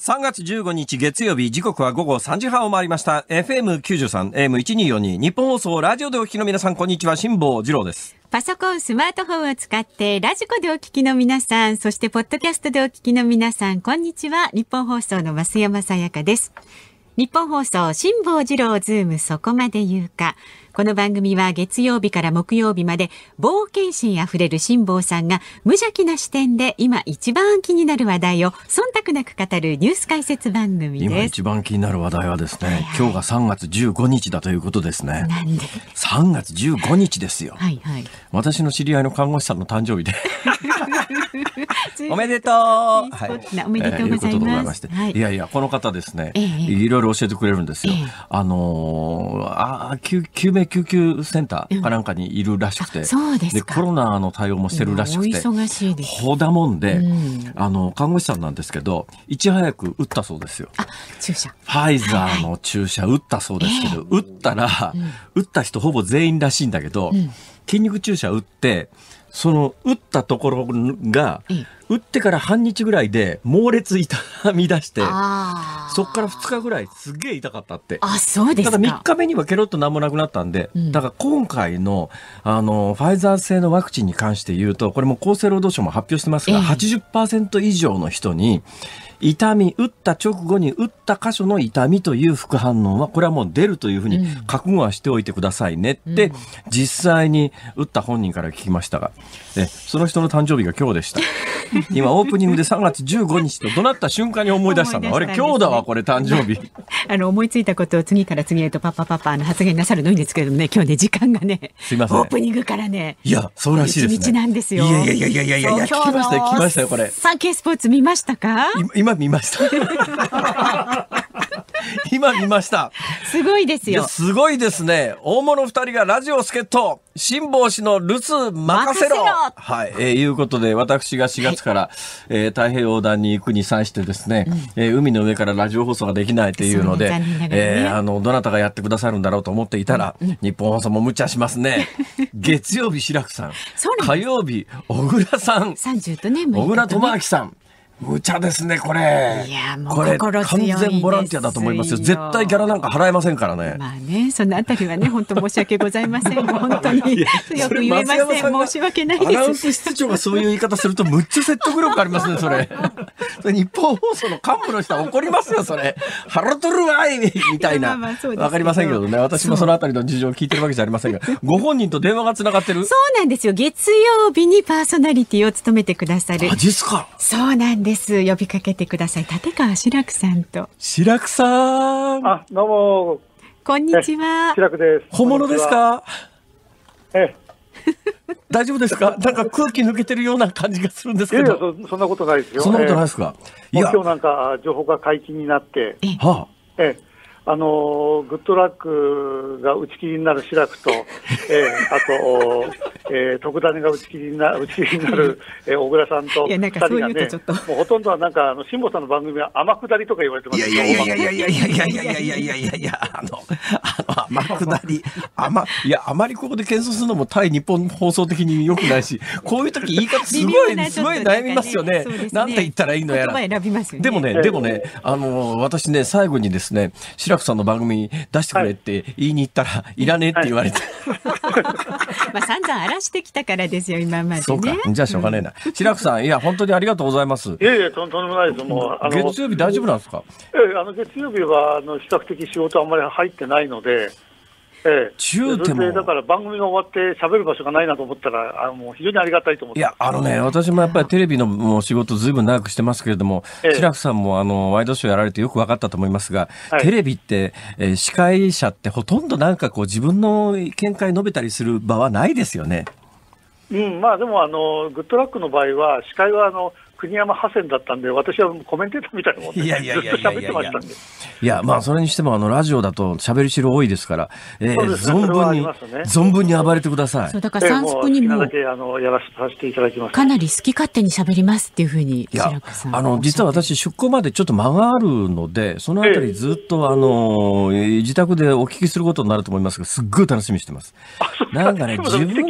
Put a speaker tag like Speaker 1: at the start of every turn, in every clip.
Speaker 1: 3月15日月曜日、時刻は午後3時半を回りました。FM93、AM1242、日本放送、ラジオでお聞きの皆さん、こんにちは、辛坊二郎です。
Speaker 2: パソコン、スマートフォンを使って、ラジコでお聞きの皆さん、そしてポッドキャストでお聞きの皆さん、こんにちは、日本放送の増山さやかです。日本放送、辛坊二郎ズーム、そこまで言うか。この番組は月曜日から木曜日まで冒険心あふれる辛坊さんが無邪気な視点で今一番気になる話題を忖度なく語るニュース解説番組今一
Speaker 1: 番気になる話題はですね、はいはい、今日が3月15日だということですね。なんで ?3 月15日ですよ。はいはい。私の知り合いの看護師さんの誕生日で おめでとう。はい、おめでとうございます。い、やいや、この方ですね、ええ、いろいろ教えてくれるんですよ。え、あのー、あ救救命救急センターかなんかにいるらしくて、うん、そうですコロナの対応もしてるらしくて、忙しいです。ほだもんで、うん、あの、看護師さんなんですけど、いち早く打ったそうですよ。あ、注射。ファイザーの注射打ったそうですけど、はいはい、打ったら、うん、打った人ほぼ全員らしいんだけど、筋肉注射打って、その打ったところが、打ってから半日ぐらいで猛烈痛み出してそこから2日ぐらいすげえ痛かったってあそうですかただ3日目にはケロッと何もなくなったんで、うん、だから今回のあのファイザー製のワクチンに関して言うとこれも厚生労働省も発表してますが、えー、80%以上の人に、痛み、打った直後に打った箇所の痛みという副反応は、これはもう出るというふうに覚悟はしておいてくださいねって、実際に打った本人から聞きましたが、えその人の誕生日が今日でした。今オープニングで3月15日と怒鳴った瞬間に思い出したんだ。あれ、今日だわ、これ誕生日。
Speaker 2: あの、思いついたことを次から次へとパパパパの発言なさるのいいんですけれどもね、今日ね、時間がね、すいません。オープニングからね、いや、そうらしいですね。なんですよ。いやいやいやいやいやいや、聞きましたよ、聞きましたよ、これ。サンケイスポーツ見ましたか今今見ました。
Speaker 1: 今見まし
Speaker 2: た。すごいですよ。すごい
Speaker 1: ですね。大物二人がラジオ助っ人、辛抱氏の留守任せろはい、えー、いうことで、私が4月から、はい、えー、太平洋団に行くに際してですね、うん、えー、海の上からラジオ放送ができないっていうので、ねえー、あの、どなたがやってくださるんだろうと思っていたら、うん、日本放送も無茶しますね。月曜日、白くさん。火曜日、小倉さん。30と
Speaker 2: ね、小倉智
Speaker 1: 明さん。無茶ですね、これ。いや、もう心強いです完全ボランティアだと思いますよ。絶対ギャラなんか払えませんからね。まあ
Speaker 2: ね、そのあたりはね、本当申し訳ございません。本当に。強く言えません。申し訳ないです。アナウンス
Speaker 1: 室長がそういう言い方すると、むっちゃ説得力ありますね、それ。
Speaker 2: 日本放送の
Speaker 1: 幹部の人は怒りますよ、それ。腹取るわいみたいな。わかりませんけどね。私もそのあたりの事情を聞いてるわけじゃありませんが、ご本人と電話がつながってるそ
Speaker 2: うなんですよ。月曜日にパーソナリティを務めてくださる。あ、実っかそうなんです。です呼びかけてください立川志らくさんと志らくさんあどうもこんにちは志らくです本物ですかえ 大丈夫ですかなんか
Speaker 3: 空
Speaker 1: 気抜けてるような感じがするんですけど。いやい
Speaker 3: やそ、そんなことないですよ。そんなことないですか。えー、いや、今日なんか情報が解禁になって、はあ、えー、あのグッドラックが打ち切りになる志らくと、えー、あと、えー、徳谷が打ち切りにな打ち切りになる、えー、小倉さんと2人がね、ううほとんどはなんか、あの辛坊さんの番組は天下りとか言われてますいやいやいやいやいやいやいやいやいやいやいやいや、あの、
Speaker 1: あの天下り、あま、いや、あまりここで検遜するのも対日本放送的によくないし、こういう時言い方すごい、すごい悩みますよね。なんて言ったらいいのやら。
Speaker 2: でもね、でもね、
Speaker 1: あの、私ね、最後にですね、らラさんの番組出してくれって言いに行ったら、はい、いらねえって言われて、はい、
Speaker 2: まあ散々荒らしてきたからですよ今まで、ね、そうか
Speaker 1: じゃあしょうがねえな、うん、シさんいや本当にありがとうございますいやいやとんとでもないですもう月曜日大丈夫なんですか
Speaker 3: ええあの月曜日はあの比較的仕事あんまり入ってないのでええ、中点もだから番組が終わって喋る場所がないなと思ったら、あもう非常にありがたいと
Speaker 1: 思っていや、あのね、私もやっぱりテレビのもう仕事、ずいぶん長くしてますけれども、千楽さんもあのワイドショーやられてよく分かったと思いますが、はい、テレビって、えー、司会者ってほとんどなんかこう、自分の見解述べたりする場はないですよね。
Speaker 3: うんまあ、でもあの、グッドラックの場合は、司会はあの国山派セだったんで、私はコメンテーターみたいなもんで、いやいやいやいやいやいや、
Speaker 1: いやまあ、それにしてもあのラジオだと喋りしろ多いですから、えー、存分に、ね、存分に暴れてください。そうだか
Speaker 2: らス福にも、
Speaker 1: あのやらさせていただきます。か
Speaker 2: なり好き勝手に喋りますっていうふうに、いや、あの実は私出向までちょっと
Speaker 1: 間があるので、そのあたりずっとあの、自宅でお聞きすることになると思いますが、すっごい楽しみにしてます。なんかね、自分で、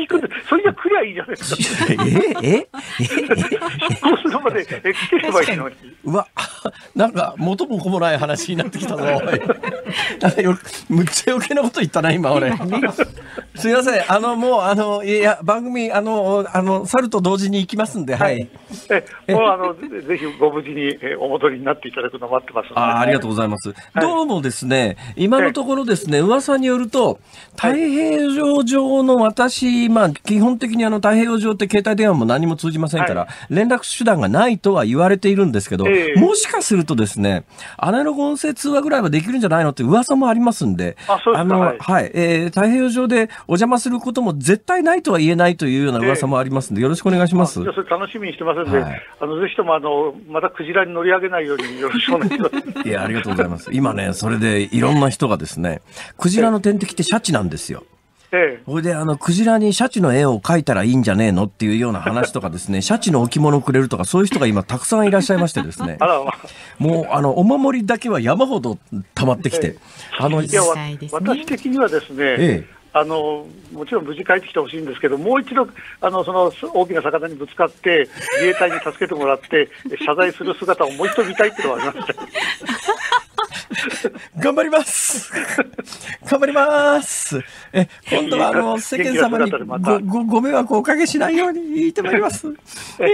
Speaker 3: それじゃくりゃいいじゃないですか。ええ
Speaker 1: 執行するまで来てればいいのに。うわ、なんか元も子もない話になってきたぞ。なんかよ、むっちゃ余計なこと言ったな、今俺。すみません、あの、もう、あの、いや、番組、あの、あの、猿と同時に行きますんで、はい。
Speaker 3: え、もう、あの、ぜひご無事にお戻りになっていただくの待ってますあありがと
Speaker 1: うございます。どうもですね、今のところですね、噂によると、太平洋上の私、まあ、基本的にあの太平洋上って携帯電話も何も通じませんから、はい、連絡手段がないとは言われているんですけど、えー、もしかするとですね、アナログ音声通話ぐらいはできるんじゃないのって噂もありますんで、ああの、はい、はい、えー、太平洋上でお邪魔することも絶対ないとは言えないというような噂もありますんで、よろしくお願いします。えー、
Speaker 3: それ楽しみにしてますんで、はい、あのぜひともあのまたクジラに乗り上げないようによろし
Speaker 1: くお願いします。いや、ありがとうございます。今ね、それでいろんな人がですね、クジラの天敵ってシャチなんですよ。えーええ、それであのクジラにシャチの絵を描いたらいいんじゃねえのっていうような話とかですね シャチの置物をくれるとかそういう人が今たくさんいらっしゃいましてですねもうあのお守りだけは山ほど溜まってきて、ええ、あのいや
Speaker 3: 私的にはですね、ええ、あのもちろん無事帰ってきてほしいんですけど、もう一度あのその大きな魚にぶつかって、自衛隊に助けてもらって、謝罪する姿をもう一度見たいっていうのはありました
Speaker 1: 頑張ります頑張りますえ、今度はあの、世間様にごごご迷惑をおかけしないように言ってまいります。え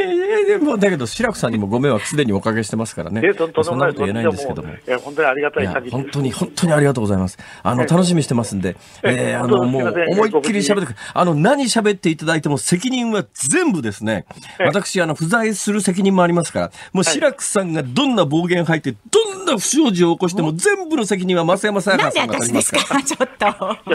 Speaker 1: ー、でも、だけど、白らくさんにもご迷惑すでにおかけしてますからね。そんなこと言えないんですけども。い
Speaker 3: や、本当にありがたい限り
Speaker 1: 本当に、本当にありがとうございます。あの、楽しみしてますんで、えー、あの、もう、思いっきり喋って、あの、何喋っていただいても責任は全部ですね、私、あの、不在する責任もありますから、もう、白らくさんがどんな暴言吐いて、どんな不祥事を起こしても全部の責任は増山さやかさんが取りますか
Speaker 2: ら。ちょっと。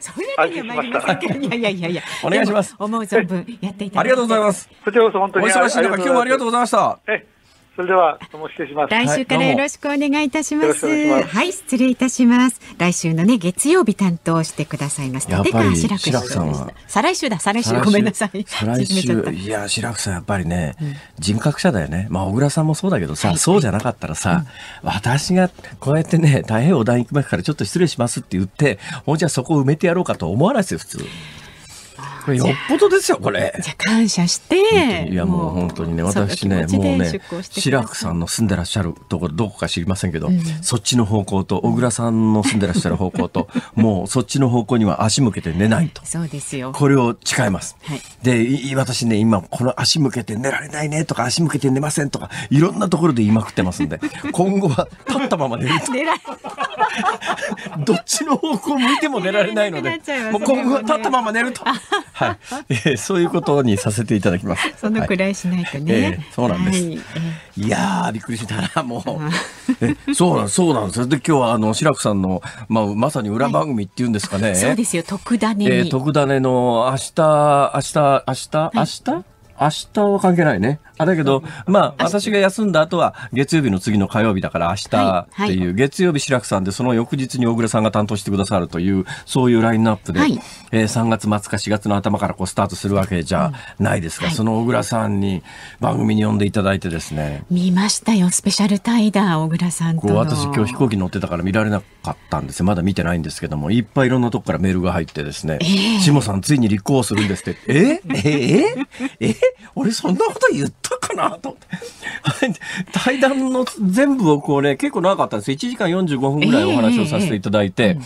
Speaker 2: そういうわけにはりませんけど、いやいやいやいや。お願いします。思う存分やっていただいて。ありがとうございます。こちらこそ本当に。お忙しい中、今日もありがとうござ
Speaker 1: いました。えそれでは、ども失礼しま
Speaker 3: す。来
Speaker 2: 週からよろしくお願いいたします。はい、はい、失礼いたします。来週のね、月曜日担当してくださいました。やっぱり、白くさん再来週だ、再来週、ごめんなさい。再来週、い
Speaker 1: や、白らくさん、やっぱりね、うん、人格者だよね。まあ、小倉さんもそうだけどさ、はい、そうじゃなかったらさ、うん、私がこうやってね、太平洋大行く前からちょっと失礼しますって言って、ほんじゃそこ埋めてやろうかと思わないですよ、普通。よっぽどですよ、これ。じ
Speaker 2: ゃ感謝して。いや、もう本
Speaker 1: 当にね、私ね、もうね、志らくさんの住んでらっしゃるところ、どこか知りませんけど、うん、そっちの方向と、小倉さんの住んでらっしゃる方向と、もうそっちの方向には足向けて寝ないと。
Speaker 2: そうですよ。こ
Speaker 1: れを誓います。はい、で、私ね、今、この足向けて寝られないねとか、足向けて寝ませんとか、いろんなところで言いまくってますんで、今後は立ったまま寝ると。寝ら どっちの方向向いても寝られないので、もう今後立ったまま寝ると。はい、えー、そういうことにさせていただきます。そのくらい
Speaker 2: しないとね。はいえー、そうなんです。はい、
Speaker 1: いやびっくりしたな、もう。そうなん、そうなんです。で、今日はあの、白くさんの、まあ、まさに裏番組っていうんですかね。はい、そうで
Speaker 2: すよ、特ダネに。えー、
Speaker 1: 特ダネの明日、明日、明日、明日明日は関係ないね。あ、だけど、まあ、私が休んだ後は、月曜日の次の火曜日だから明日っていう、月曜日白くさんで、その翌日に小倉さんが担当してくださるという、そういうラインナップで、はい、えー、3月末か4月の頭からこうスタートするわけじゃないですか。うんはい、その小倉さんに番組に呼んでいただいてですね。
Speaker 2: 見ましたよ、スペシャルタイダー、小倉さんと私今日飛
Speaker 1: 行機乗ってたから見られなかったんですよ。まだ見てないんですけども、いっぱいいろんなとこからメールが入ってですね、えー、下さんついに立候補するんですって、えー、えー、えー、えー俺そんなこと言ったかなと思って。対談の全部をこうね、結構長かったんです1時間45分ぐらいお話をさせていただいて。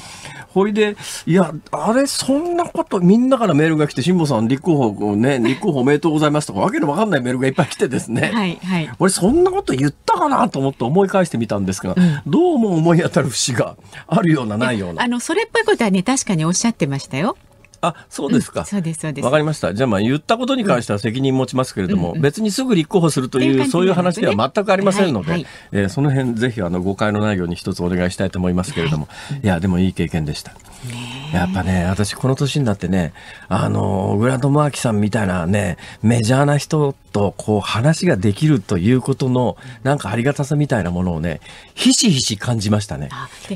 Speaker 1: ほいで、いや、あれ、そんなこと、みんなからメールが来て、辛坊さん、立候補ね、立候補おめでとうございますとか、わけのわかんないメールがいっぱい来てですね。はいはい、俺、そんなこと言ったかなと思って思い返してみたんですが、うん、どうも思い当たる節があるような、ないような。
Speaker 2: あの、それっぽいことはね、確かにおっしゃってましたよ。あ、そうですか。うん、そうです、そうです。わかりま
Speaker 1: した。じゃあ、まあ、言ったことに関しては責任持ちますけれども、うんうん、別にすぐ立候補するという、そういう話では全くありませんので、はいはい、えー、その辺、ぜひ、あの、誤解のないように一つお願いしたいと思いますけれども、はい、いや、でもいい経験でした。ねやっぱね、私この年になってね、あの、小倉智明さんみたいなね、メジャーな人とこう話ができるということの、なんかありがたさみたいなものをね、ひしひし感じましたね。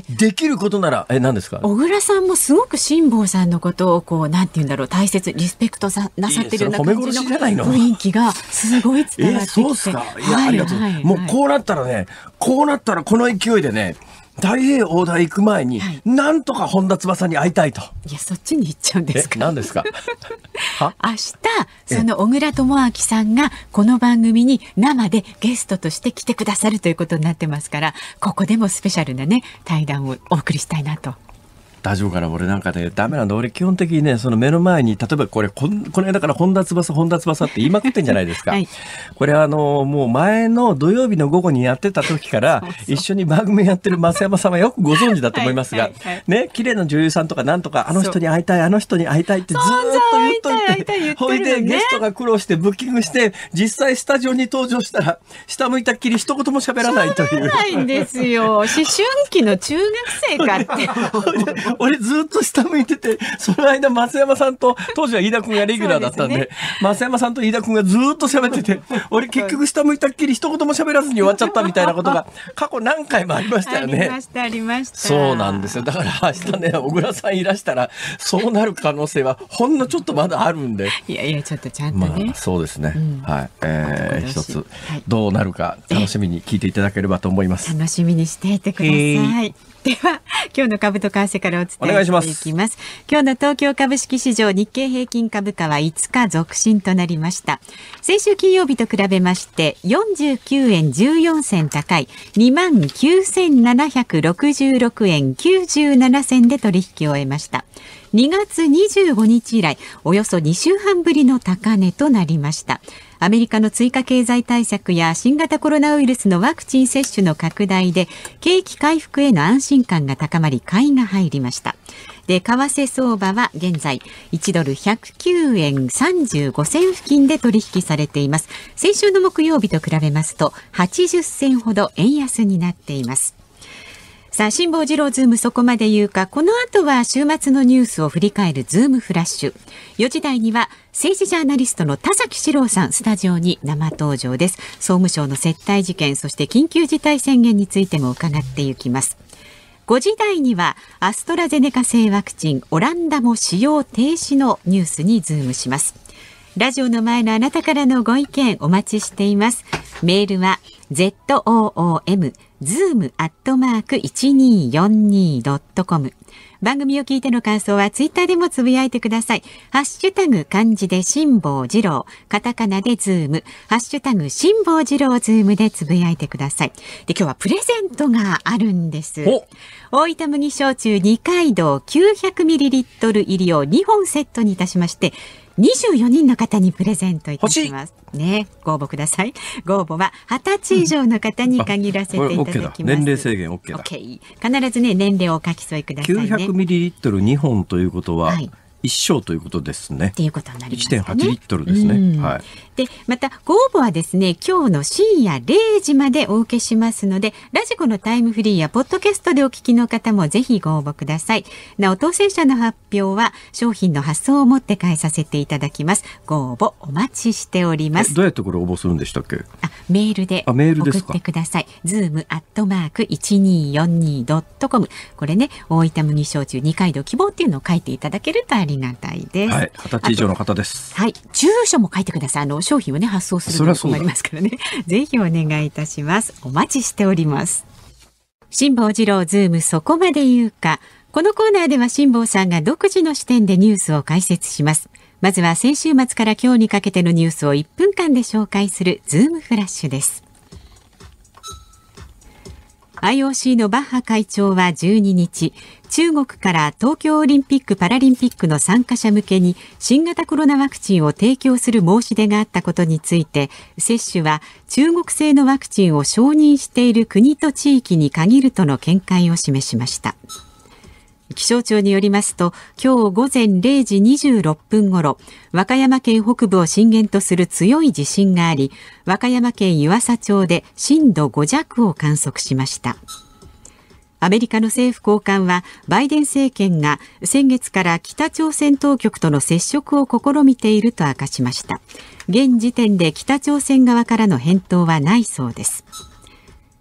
Speaker 1: できることなら、え、何ですか
Speaker 2: 小倉さんもすごく辛抱さんのことを、こう、なんて言うんだろう、大切、リスペクトさなさってるような感じの雰囲気が、すごい伝わってきて。そうっすか。いや、はありがとう、
Speaker 1: もうこうなったらね、こうなったらこの勢いでね、太平洋横断行く前に、はい、なんとか本田翼に会い
Speaker 2: たいと。いや、そっちに行っちゃうんですか。何ですか。明日、その小倉智昭さんが、この番組に生でゲストとして来てくださるということになってますから、ここでもスペシャルなね、対談をお送りしたいなと
Speaker 1: 大丈夫かな俺なんかね、ダメなんだ。俺基本的にね、その目の前に、例えばこれ、この間から本田翼、本田翼って言いまくってんじゃないですか。はい、これあの、もう前の土曜日の午後にやってた時から、一緒に番組やってる増山さんはよくご存知だと思いますが、はいはいはい、ね、綺麗な女優さんとかなんとか、あの人に会いたい、あの人に会いたいってずっと言っといて、ほいでゲストが苦労してブッキングして、実際スタジオに登場したら、下向いたっきり一言も喋らないという。喋らないんです
Speaker 2: よ。思春期の中学生かっ
Speaker 1: て。俺ずっと下向いてて、その間、松山さんと、当時は飯田君がレギュラーだったんで、でね、増山さんと飯田君がずっと喋ってて、俺結局下向いたっきり一言も喋らずに終わっちゃったみたいなことが、過去何回もありましたよね。ありまし
Speaker 2: た、ありました。そうな
Speaker 1: んですよ。だから明日ね、小倉さんいらしたら、そうなる可能性は、ほんのちょっとまだあるんで。いやいや、ちょっとちゃんとね。まあ、そうですね。うん、はい。えー、一つ、どうなるか、楽しみに聞いていただければと思いま
Speaker 2: す。楽しみにしていてください。えーでは今日の株と為替からお伝えしていきます今日の東京株式市場日経平均株価は5日続伸となりました先週金曜日と比べまして49円14銭高い29,766円97銭で取引を終えました2月25日以来およそ2週半ぶりの高値となりましたアメリカの追加経済対策や新型コロナウイルスのワクチン接種の拡大で景気回復への安心感が高まり買いが入りましたで為替相場は現在1ドル109円35銭付近で取引されています先週の木曜日と比べますと80銭ほど円安になっていますさあ、辛坊二郎ズームそこまで言うか、この後は週末のニュースを振り返るズームフラッシュ。4時台には政治ジャーナリストの田崎史郎さん、スタジオに生登場です。総務省の接待事件、そして緊急事態宣言についても伺っていきます。5時台にはアストラゼネカ製ワクチンオランダも使用停止のニュースにズームしますラジオの前のあなたからのご意見お待ちしていますメールは zoom zoom アットマーク 1242.com 番組を聞いての感想はツイッターでもつぶやいてください。ハッシュタグ漢字で辛抱二郎、カタカナでズーム、ハッシュタグ辛抱二郎ズームでつぶやいてください。で、今日はプレゼントがあるんです。大分麦焼酎二階堂900ミリリットル入りを2本セットにいたしまして、24人の方にプレゼントいたします。ね、ご応募ください。ご応募は二十歳以上の方に限らせていただきます。うん、年齢
Speaker 1: 制限 OK だ。OK。
Speaker 2: 必ずね、年齢を書き添えくださいね。900ミ
Speaker 1: リリットル2本ということは、はい一升ということですね。っていうことになります、ね、1.8リットルですね。はい。
Speaker 2: でまたご応募はですね今日の深夜0時までお受けしますのでラジコのタイムフリーやポッドキャストでお聞きの方もぜひご応募くださいなお当選者の発表は商品の発送をもって返させていただきますご応募お待ちしておりますど
Speaker 1: うやってこれ応募するんでしたっけあ
Speaker 2: メールで送ってくださいズームアットマーク 1242.com これね大分麦焼酎二回堂希望っていうのを書いていただけるとありがたいです、はい、20歳以上
Speaker 1: の方です
Speaker 2: はい住所も書いてくださいあの商品をね発送するのも困りますからね。ぜひお願いいたします。お待ちしております。辛坊治郎ズームそこまで言うか。このコーナーでは辛坊さんが独自の視点でニュースを解説します。まずは先週末から今日にかけてのニュースを1分間で紹介するズームフラッシュです。IOC のバッハ会長は12日、中国から東京オリンピック・パラリンピックの参加者向けに新型コロナワクチンを提供する申し出があったことについて、接種は中国製のワクチンを承認している国と地域に限るとの見解を示しました。気象庁によりますと、今日午前0時26分ごろ、和歌山県北部を震源とする強い地震があり、和歌山県湯浅町で震度5弱を観測しました。アメリカの政府高官は、バイデン政権が先月から北朝鮮当局との接触を試みていると明かしました。現時点で北朝鮮側からの返答はないそうです。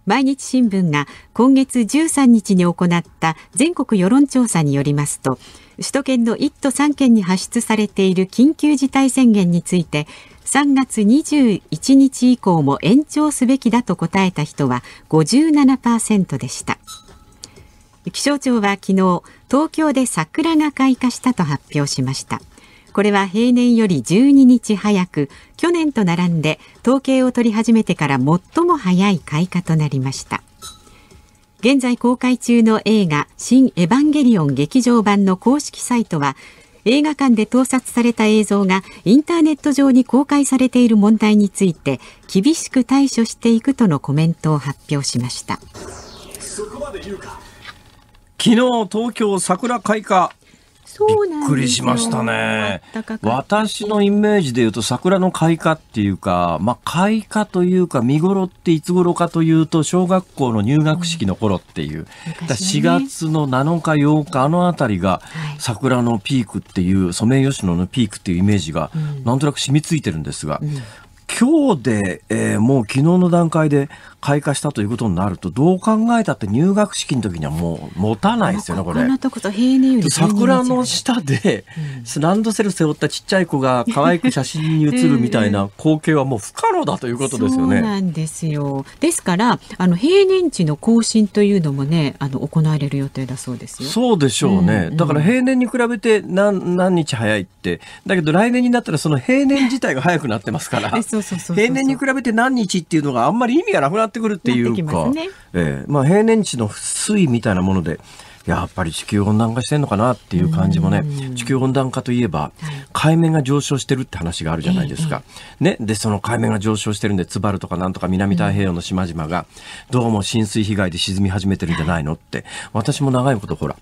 Speaker 2: 毎日新聞が今月13日に行った全国世論調査によりますと首都圏の1都3県に発出されている緊急事態宣言について3月21日以降も延長すべきだと答えた人は57%でした気象庁は昨日東京で桜が開花したと発表しましたこれは平年より12日早く去年と並んで統計を取り始めてから最も早い開花となりました現在公開中の映画「新エヴァンゲリオン劇場版」の公式サイトは映画館で盗撮された映像がインターネット上に公開されている問題について厳しく対処していくとのコメントを発表しました昨
Speaker 1: 日東京桜開花びっくりしましたね。私のイメージで言うと桜の開花っていうか、まあ、開花というか見頃っていつ頃かというと小学校の入学式の頃っていう、うん、4月の7日8日あの辺りが桜のピークっていう、ソメイヨシノのピークっていうイメージがなんとなく染みついてるんですが、うんうん今日で、えー、もう昨日の段階で開花したということになると、どう考えたって入学式の時にはもう持たないですよね、これ。
Speaker 2: 桜の下で、
Speaker 1: ランドセル背負ったちっちゃい子が可愛く写真に写るみたいな光景はもう不可能だということですよね。な
Speaker 2: んですよ。ですから、あの平年値の更新というのもね、あの行われる予定だそうですよ。
Speaker 1: そうでしょうね。だから平年に比べて何何日早いって、だけど来年になったらその平年自体が早くなってますから、平年に比べて何日っていうのがあんまり意味がなくなってってくるっていうか、ねえー、まあ、平年値の推移みたいなもので、やっぱり地球温暖化してんのかなっていう感じもね、地球温暖化といえば、海面が上昇してるって話があるじゃないですか。ね。で、その海面が上昇してるんで、ツバルとかなんとか南太平洋の島々が、どうも浸水被害で沈み始めてるんじゃないのって、私も長いことほら、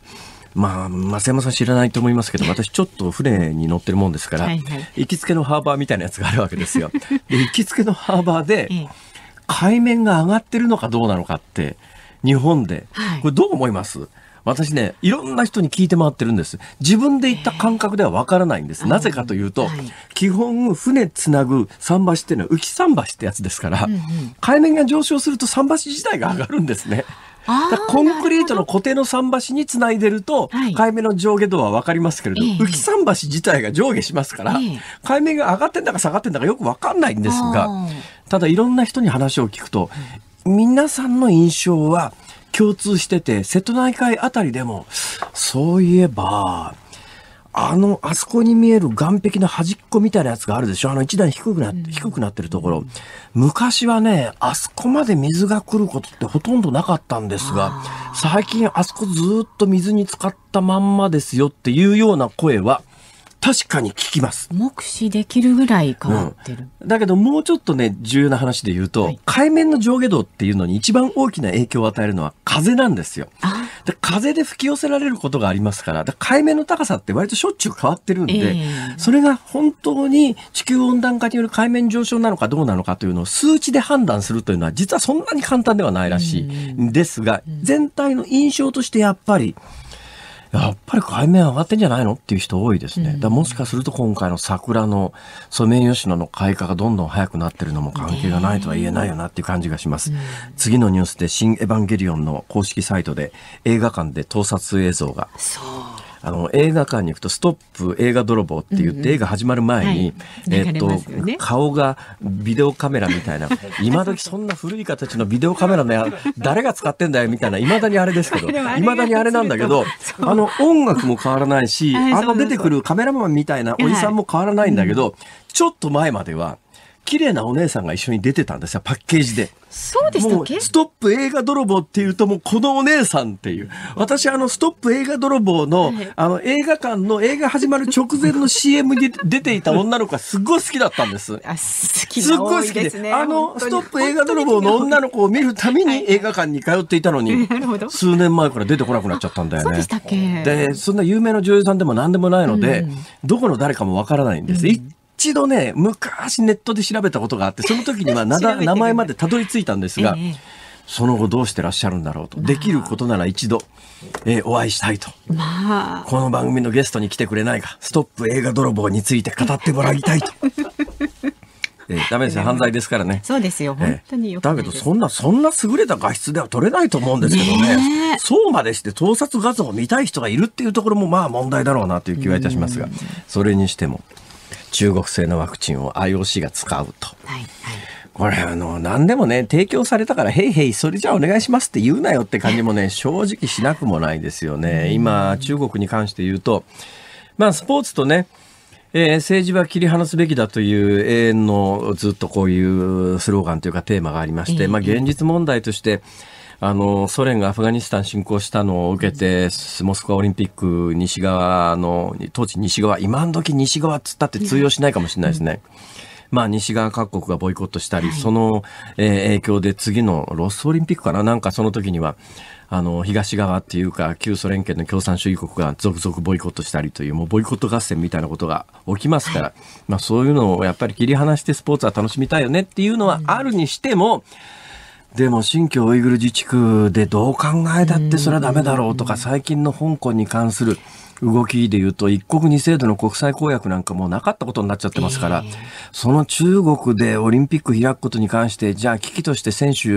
Speaker 1: まあ、増山さん知らないと思いますけど、私ちょっと船に乗ってるもんですから、はいはい、行きつけのハーバーみたいなやつがあるわけですよ。で、行きつけのハーバーで、ええ海面が上がってるのかどうなのかって、日本で、これどう思います、はい私ね、いろんな人に聞いて回ってるんです。自分で行った感覚ではわからないんです。なぜかというと、はい、基本、船つなぐ桟橋っていうのは浮き桟橋ってやつですから、うんうん、海面が上昇すると桟橋自体が上がるんですね。コンクリートの固定の桟橋につないでると、はい、海面の上下度は分かりますけれど、え浮き桟橋自体が上下しますから、え、海面が上がってんだか下がってんだかよく分かんないんですがただいろんな人に話を聞くと、皆さんの印象は共通してて瀬戸内海あたりでもそういえば。あの、あそこに見える岸壁の端っこみたいなやつがあるでしょあの一段低くなって、低くなってるところ。昔はね、あそこまで水が来ることってほとんどなかったんですが、最近あそこずっと水に浸かったまんまですよっていうような声は、確かに効きます。
Speaker 2: 目視できるぐらい変わってる、
Speaker 1: うん、だけどもうちょっとね、重要な話で言うと、はい、海面の上下動っていうのに一番大きな影響を与えるのは風なんですよ。で風で吹き寄せられることがありますから、海面の高さって割としょっちゅう変わってるんで、えー、それが本当に地球温暖化による海面上昇なのかどうなのかというのを数値で判断するというのは実はそんなに簡単ではないらしい。ですが、全体の印象としてやっぱり、やっぱり海面上がってんじゃないのっていう人多いですね。だもしかすると今回の桜のソメイヨシノの開花がどんどん早くなってるのも関係がないとは言えないよなっていう感じがします。次のニュースで新エヴァンゲリオンの公式サイトで映画館で盗撮映像が。そうあの映画館に行くと「ストップ映画泥棒」って言って、映画始まる前に、えっと顔がビデオカメラみたいな 今時そんな古い形のビデオカメラのや誰が使ってんだよみたいないまだにあれですけどいま だにあれなんだけどあの音楽も変わらないしあの出てくるカメラマンみたいなおじさんも変わらないんだけど、ちょっと前までは。綺麗なお姉さんが一緒に出てたんですよ、パッケージで。そうでしたっけストップ映画泥棒っていうともうこのお姉さんっていう。私あのストップ映画泥棒の、あの映画館の映画始まる直前の CM に出ていた女の子がすっごい好きだったんです。あ好きすっごい好きで。ね、あのストップ映画泥棒の女の子を見るために映画館に通っていたのに、数年前から出てこなくなっちゃったんだよね。そうでしたっ
Speaker 2: けで、
Speaker 1: そんな有名な女優さんでも何でもないので、どこの誰かもわからないんです。一一度ね、昔ネットで調べたことがあって、その時には 名名前までたどり着いたんですが、えその後どうしてらっしゃるんだろうと。できることなら一度、えー、お会いしたいと、
Speaker 2: まあ。こ
Speaker 1: の番組のゲストに来てくれないか、ストップ映画泥棒について語ってもらいたいと。えー、ダメですよ、犯罪ですからね。そ
Speaker 2: うですよ、本当によえ
Speaker 1: ー、だけど、そんな、そんな優れた画質では撮れないと思うんですけどね。ねそうまでして盗撮画像を見たい人がいるっていうところも、まあ問題だろうなという気はいたしますが、それにしても。中国製のワクチンを IOC が使うと。はいはいこれあの何でもね提供されたから「へいへいそれじゃあお願いします」って言うなよって感じもね 正直しなくもないですよね。今中国に関して言うとまあスポーツとねえ政治は切り離すべきだという永遠のずっとこういうスローガンというかテーマがありまして、まあ、現実問題としてあの、ソ連がアフガニスタン侵攻したのを受けて、モスクワオリンピック西側の、当時西側、今の時西側っつったって通用しないかもしれないですね。まあ、西側各国がボイコットしたり、その、影響で次のロスオリンピックかななんかその時には、あの、東側っていうか、旧ソ連圏の共産主義国が続々ボイコットしたりという、もうボイコット合戦みたいなことが起きますから、まあそういうのをやっぱり切り離してスポーツは楽しみたいよねっていうのはあるにしても、うんでも新疆ウイグル自治区でどう考えたってそれはダメだろうとか、最近の香港に関する動きで言うと、一国二制度の国際公約なんかもうなかったことになっちゃってますから、その中国でオリンピック開くことに関して、じゃあ危機として選手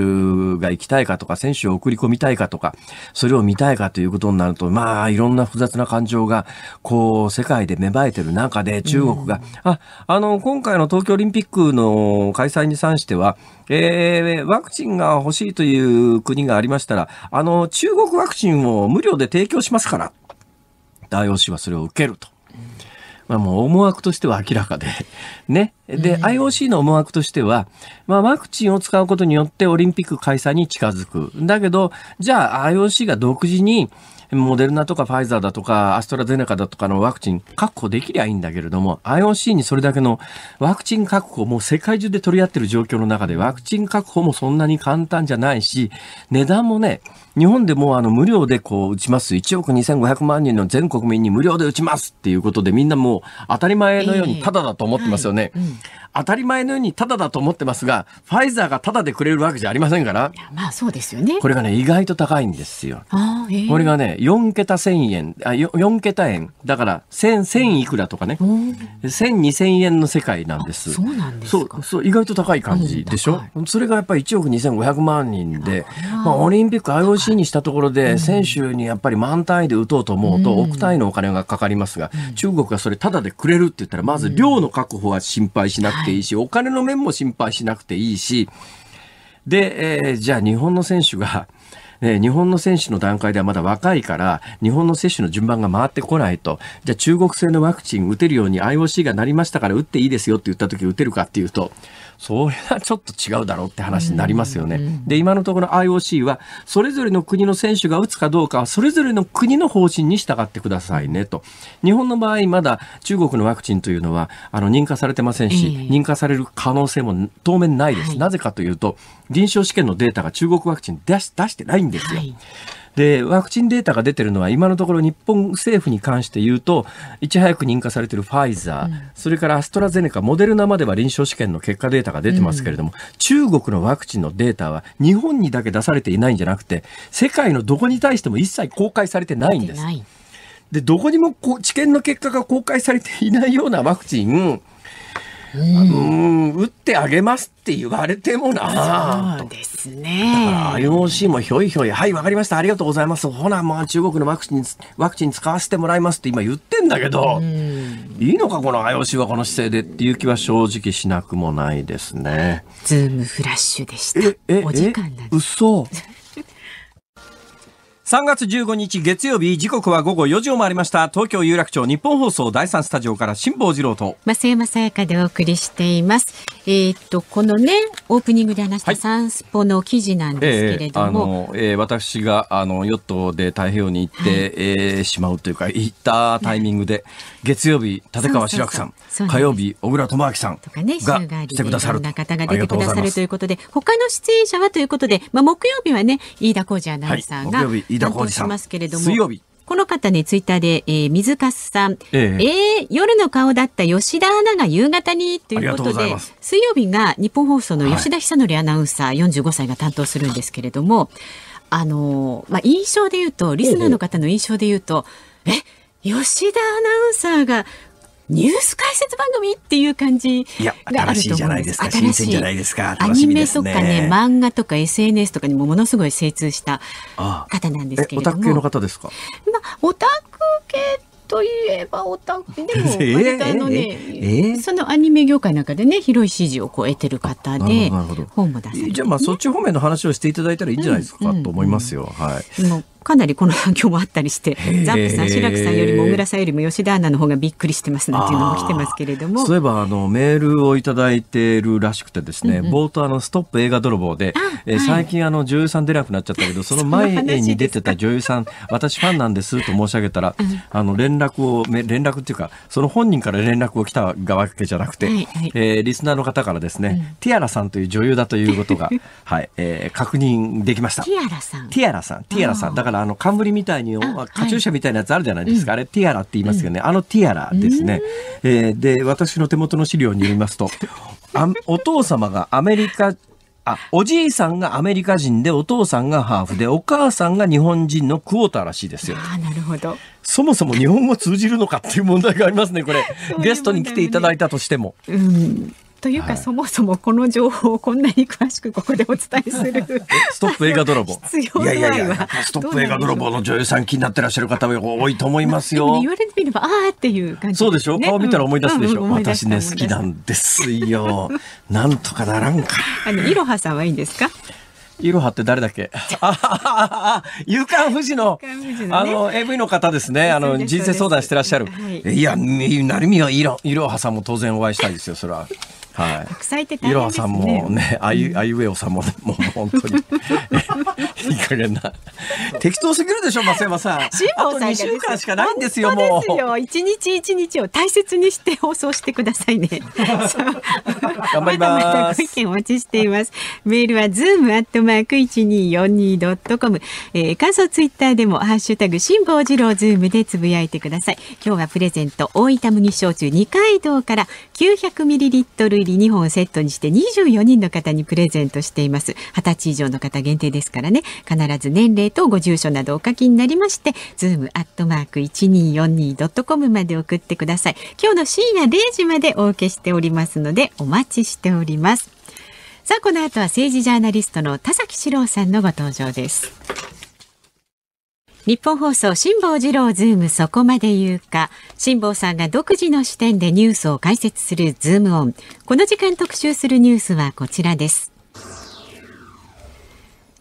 Speaker 1: が行きたいかとか、選手を送り込みたいかとか、それを見たいかということになると、まあ、いろんな複雑な感情が、こう、世界で芽生えてる中で、中国が、あ、あの、今回の東京オリンピックの開催に際しては、えー、ワクチンが欲しいという国がありましたら、あの、中国ワクチンを無料で提供しますから、IOC はそれを受けると。まあ、もう思惑としては明らかで ね。で、IOC の思惑としては、まあ、ワクチンを使うことによってオリンピック開催に近づく。だけど、じゃあ IOC が独自にモデルナとかファイザーだとか、アストラゼネカだとかのワクチン確保できりゃいいんだけれども、IOC にそれだけのワクチン確保、もう世界中で取り合ってる状況の中で、ワクチン確保もそんなに簡単じゃないし、値段もね、日本でもあの無料でこう打ちます。1億2500万人の全国民に無料で打ちますっていうことでみんなもう当たり前のようにタダだと思ってますよね。当たり前のようにタダだと思ってますが、ファイザーがタダでくれるわけじゃありませんから。
Speaker 2: まあそうですよね。これがね、意
Speaker 1: 外と高いんですよ。えー、これがね、4桁1000円、あ 4, 桁円、だから1000、1000いくらとかね、うん、1000、2000円の世界なんです。そうなんですかそう意外と高い感じでしょ、うん、それがやっぱり1億2500万人で、まあ、オリンピック IOC にしたところで、選手にやっぱり満単位で打とうと思うと、億単位のお金がかかりますが、中国がそれタダでくれるって言ったら、まず量の確保は心配しなくくていいし、はい、お金の面も心配しなくていいし、で、えー、じゃあ日本の選手が、ね、日本の選手の段階ではまだ若いから、日本の接種の順番が回ってこないと、じゃあ中国製のワクチン打てるように IOC がなりましたから打っていいですよって言った時打てるかっていうと、それはちょっと違うだろうって話になりますよね。で、今のところ IOC は、それぞれの国の選手が打つかどうかは、それぞれの国の方針に従ってくださいねと。日本の場合、まだ中国のワクチンというのは、あの、認可されてませんし、認可される可能性も当面ないです。はい、なぜかというと、臨床試験のデータが中国ワクチン出し出してないんですよ。はいで、ワクチンデータが出てるのは、今のところ日本政府に関して言うと、いち早く認可されてるファイザー、うん、それからアストラゼネカ、モデルナまでは臨床試験の結果データが出てますけれども、うん、中国のワクチンのデータは、日本にだけ出されていないんじゃなくて、世界のどこに対しても一切公開されてないんです。で、どこにもこ治験の結果が公開されていないようなワクチン、うん、打ってあげますって言われてもな。
Speaker 2: そうですね。だか
Speaker 1: ら IOC もひょいひょい、はい、わかりました、ありがとうございます。ほな、まあ中国のワクチン、ワクチン使わせてもらいますって今言ってんだけど、いいのか、この IOC はこの姿勢でっていう気は正直しなくもないですね。
Speaker 2: ズームフラッシュでした。え、お時間なんです。嘘。
Speaker 1: 3月15日月曜日時刻は午後4時を回りました東京有楽町日本放送第3スタジオから辛坊治郎と
Speaker 2: 増山さやかでお送りしていますえー、っと、このね、オープニングで話したサンスポの記事なんですけれども。
Speaker 1: はい、えー、えー、私が、あの、ヨットで太平洋に行って、はい、えー、しまうというか、行ったタイミングで、月曜日、立川志らくさん、そうそうそう火曜日、小倉智明さんとかね、週替わりでいろんな方が出てくださるという
Speaker 2: ことで、他の出演者はということで、まあ、木曜日はね、飯田浩二アナウンサーが、はい、し飯田浩二さん。ますけれども。水曜日、この方ね、ツイッターで、えー、水すさん、えええー、夜の顔だった吉田アナが夕方にということで、水曜日が日本放送の吉田久典アナウンサー、はい、45歳が担当するんですけれども、あのー、まあ、印象で言うと、リスナーの方の印象で言うと、え吉田アナウンサーがニュース解説番組っていう感じがあると思うんです。新しいじゃないですか。すね、アニメとかね、漫画とか SNS とかにもものすごい精通した方なんですけれども。ああオタク系の方ですか。まあオタク系といえばオタクでも 割とあのね、えーえー、そのアニメ業界なんかでね広い支持をこう得てる方で本も出せる、て、ね、じゃあまあそっち方面の話をしていただいたらいいんじゃないですか、うん、と思いますよ、はい。もうかなりこの反響もあったりしてザップさん志らくさんよりも小倉さんよりも吉田アナの方がびっくりしてますなんていうのも来てますけれどもそういえ
Speaker 1: ばあのメールを頂いているらしくてですね、うんうん、冒頭あの「ストップ映画泥棒で」で、はい、最近あの女優さん出なくなっちゃったけどその前に出てた女優さん私ファンなんですと申し上げたら、うん、あの連絡を連絡っていうかその本人から連絡を来たがわけじゃなくて、はいはい、えー、リスナーの方からですね、うん、ティアラさんという女優だということが、はいえー、確認できました。ティアラさんティアラさんだからからあの冠みたいに、まあ、カチューシャみたいなやつあるじゃないですか、あれティアラって言いますよね、うん、あのティアラですね、えー、で私の手元の資料によりますと あお父様がアメリカあ、おじいさんがアメリカ人で、お父さんがハーフで、お母さんが日本人のクォーターらしいですよ。あなるほど。そもそも日本語通じるのかっていう問題がありますね、これ。ゲストに来ていただいたとしても。
Speaker 2: うんというか、はい、そもそもこの情報をこんなに詳しくここでお伝えする
Speaker 1: ストップ映画泥棒いやいやいやストップ映画泥棒の女優さん気になってらっしゃる方も多いと思いますよ言
Speaker 2: われてみればああっていう感じ、ね、そうでしょう顔見たら思い出すでしょ、うんうん、私ね好きな
Speaker 1: んですよなんとかならんか
Speaker 2: あのいろはさんはいいんですか
Speaker 1: いろはって誰だっけ
Speaker 2: あ
Speaker 1: ゆかん富士の、の
Speaker 2: ね、あの、
Speaker 1: AV の方ですね。あの、人生相談してらっしゃる。はい、いや、なるみはいろ、いろはさんも当然お会いしたいですよ、それは。はい、
Speaker 2: 国際って大変さんもね、
Speaker 1: あゆ、あゆえおさんも、もう本当に。いい加減な。適当すぎるでしょ、松山さん。辛坊さん。週間しかないんですよ、もう。
Speaker 2: 一日一日を大切にして放送してくださいね。頑張ります。まだまだご意見お待ちしています。メールはズームアットマーク一二四二ドットコム。えー、感想ツイッターでも、ハッシュタグ辛坊治郎ズームでつぶやいてください。今日はプレゼント、大分麦焼酎二階堂から九百ミリリットル入り2本セットにして24人の方にプレゼントしています20歳以上の方限定ですからね必ず年齢とご住所などお書きになりまして zoom ーク 1242.com まで送ってください今日の深夜0時までお受けしておりますのでお待ちしておりますさあこの後は政治ジャーナリストの田崎史郎さんのご登場です日本放送辛坊治郎ズームそこまで言うか辛坊さんが独自の視点でニュースを解説するズームオンこの時間特集するニュースはこちらです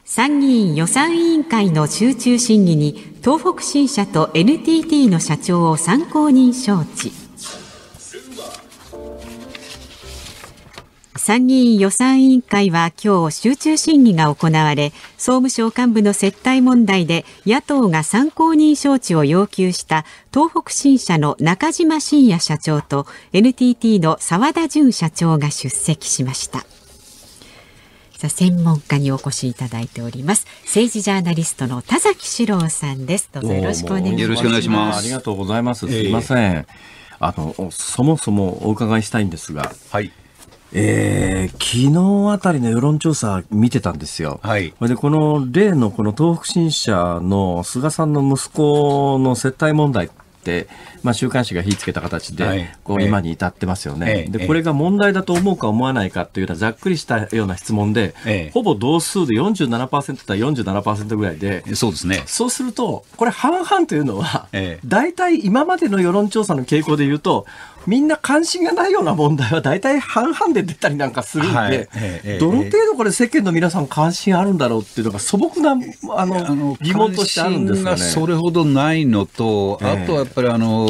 Speaker 2: 参議院予算委員会の集中審議に東北新社と NTT の社長を参考人招致参議院予算委員会は今日集中審議が行われ総務省幹部の接待問題で野党が参考人招致を要求した東北新社の中島信也社長と NTT の澤田純社長が出席しましたさあ専門家にお越しいただいております政治ジャーナリストの田崎史郎さんですどうぞよろしくお願
Speaker 1: いしますありがとうございますすいません、えーあのそもそもお伺いしたいんですが、はい、えー、昨日あたりの世論調査見てたんですよ。はい。で、この例のこの東北新社の菅さんの息子の接待問題って、まあ、週刊誌が火つけた形で、こう今に至ってますよね、でこれが問題だと思うか思わないかというようなざっくりしたような質問で、ほぼ同数で47%セ47%ぐらいでそうですねそうするとこれ半々というのは、大体今までの世論調査の傾向でいうとみんな関心がないような問題は大体半々で出たりなんかするんで、はいえ
Speaker 4: え、どの程度
Speaker 1: これ世間の皆さん関心あるんだろうっていうのが素朴なあの
Speaker 4: 疑問としてあるんですか、ね。それほどないのと、あとはやっぱりあの